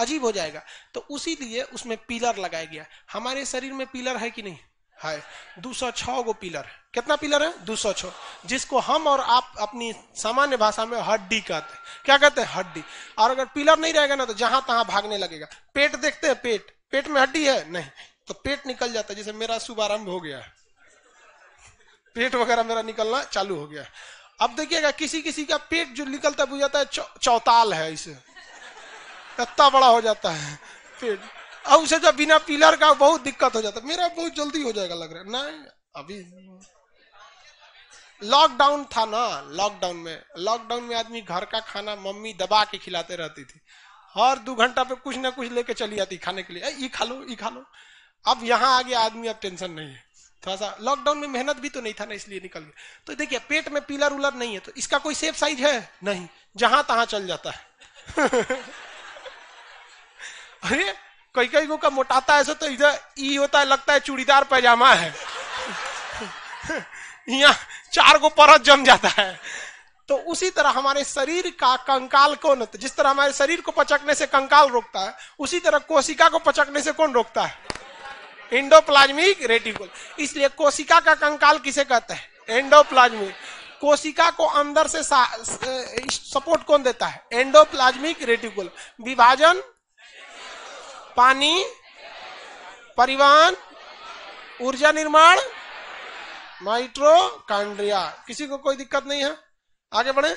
अजीब हो जाएगा तो उसी लिए उसमें पिलर लगाया गया हमारे शरीर में पिलर है कि नहीं है दो सौ छह गो पिलर कितना पिलर है दो सौ जिसको हम और आप अपनी सामान्य भाषा में हड्डी कहते हैं क्या कहते हैं हड्डी और अगर पिलर नहीं रहेगा ना तो जहां तहां भागने लगेगा पेट देखते हैं पेट पेट में हड्डी है नहीं तो पेट निकल जाता है जैसे मेरा शुभारंभ हो गया पेट वगैरह मेरा निकलना चालू हो गया अब देखिएगा किसी किसी का पेट जो निकलता बुझाता है चौताल है इसे इतना बड़ा हो जाता है पेट अब उसे जब बिना पिलर का बहुत दिक्कत हो जाता है मेरा बहुत जल्दी हो जाएगा लग रहा है ना अभी लॉकडाउन था ना लॉकडाउन में लॉकडाउन में आदमी घर का खाना मम्मी दबा के खिलाते रहती थी हर दो घंटा पे कुछ ना कुछ लेके चली जाती खाने के लिए ये खा लो ये खा लो अब यहाँ आ गया आदमी अब टेंशन नहीं है थोड़ा सा लॉकडाउन में मेहनत भी तो नहीं था ना इसलिए निकल गया तो देखिए पेट में पीलर उलर नहीं है तो इसका कोई सेफ साइज है नहीं जहां तहां चल जाता है अरे कई कई को का मोटाता ऐसे तो इधर ई होता है लगता है चूड़ीदार पैजामा है यहाँ चार को परत जम जाता है तो उसी तरह हमारे शरीर का कंकाल कौन होता है जिस तरह हमारे शरीर को पचकने से कंकाल रोकता है उसी तरह कोशिका को पचकने से कौन रोकता है इंडोप्लाज्मिक रेटिकुल इसलिए कोशिका का कंकाल किसे कहते हैं एंडोप्लाज्मिक कोशिका को अंदर से सपोर्ट कौन देता है एंडोप्लाज्मिक रेटिकुल विभाजन पानी परिवहन ऊर्जा निर्माण माइट्रो कांड्रिया किसी को कोई दिक्कत नहीं है आगे बढ़े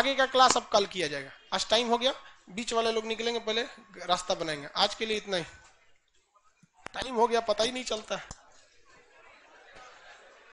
आगे का क्लास अब कल किया जाएगा आज टाइम हो गया बीच वाले लोग निकलेंगे पहले रास्ता बनाएंगे आज के लिए इतना ही टाइम हो गया पता ही नहीं चलता है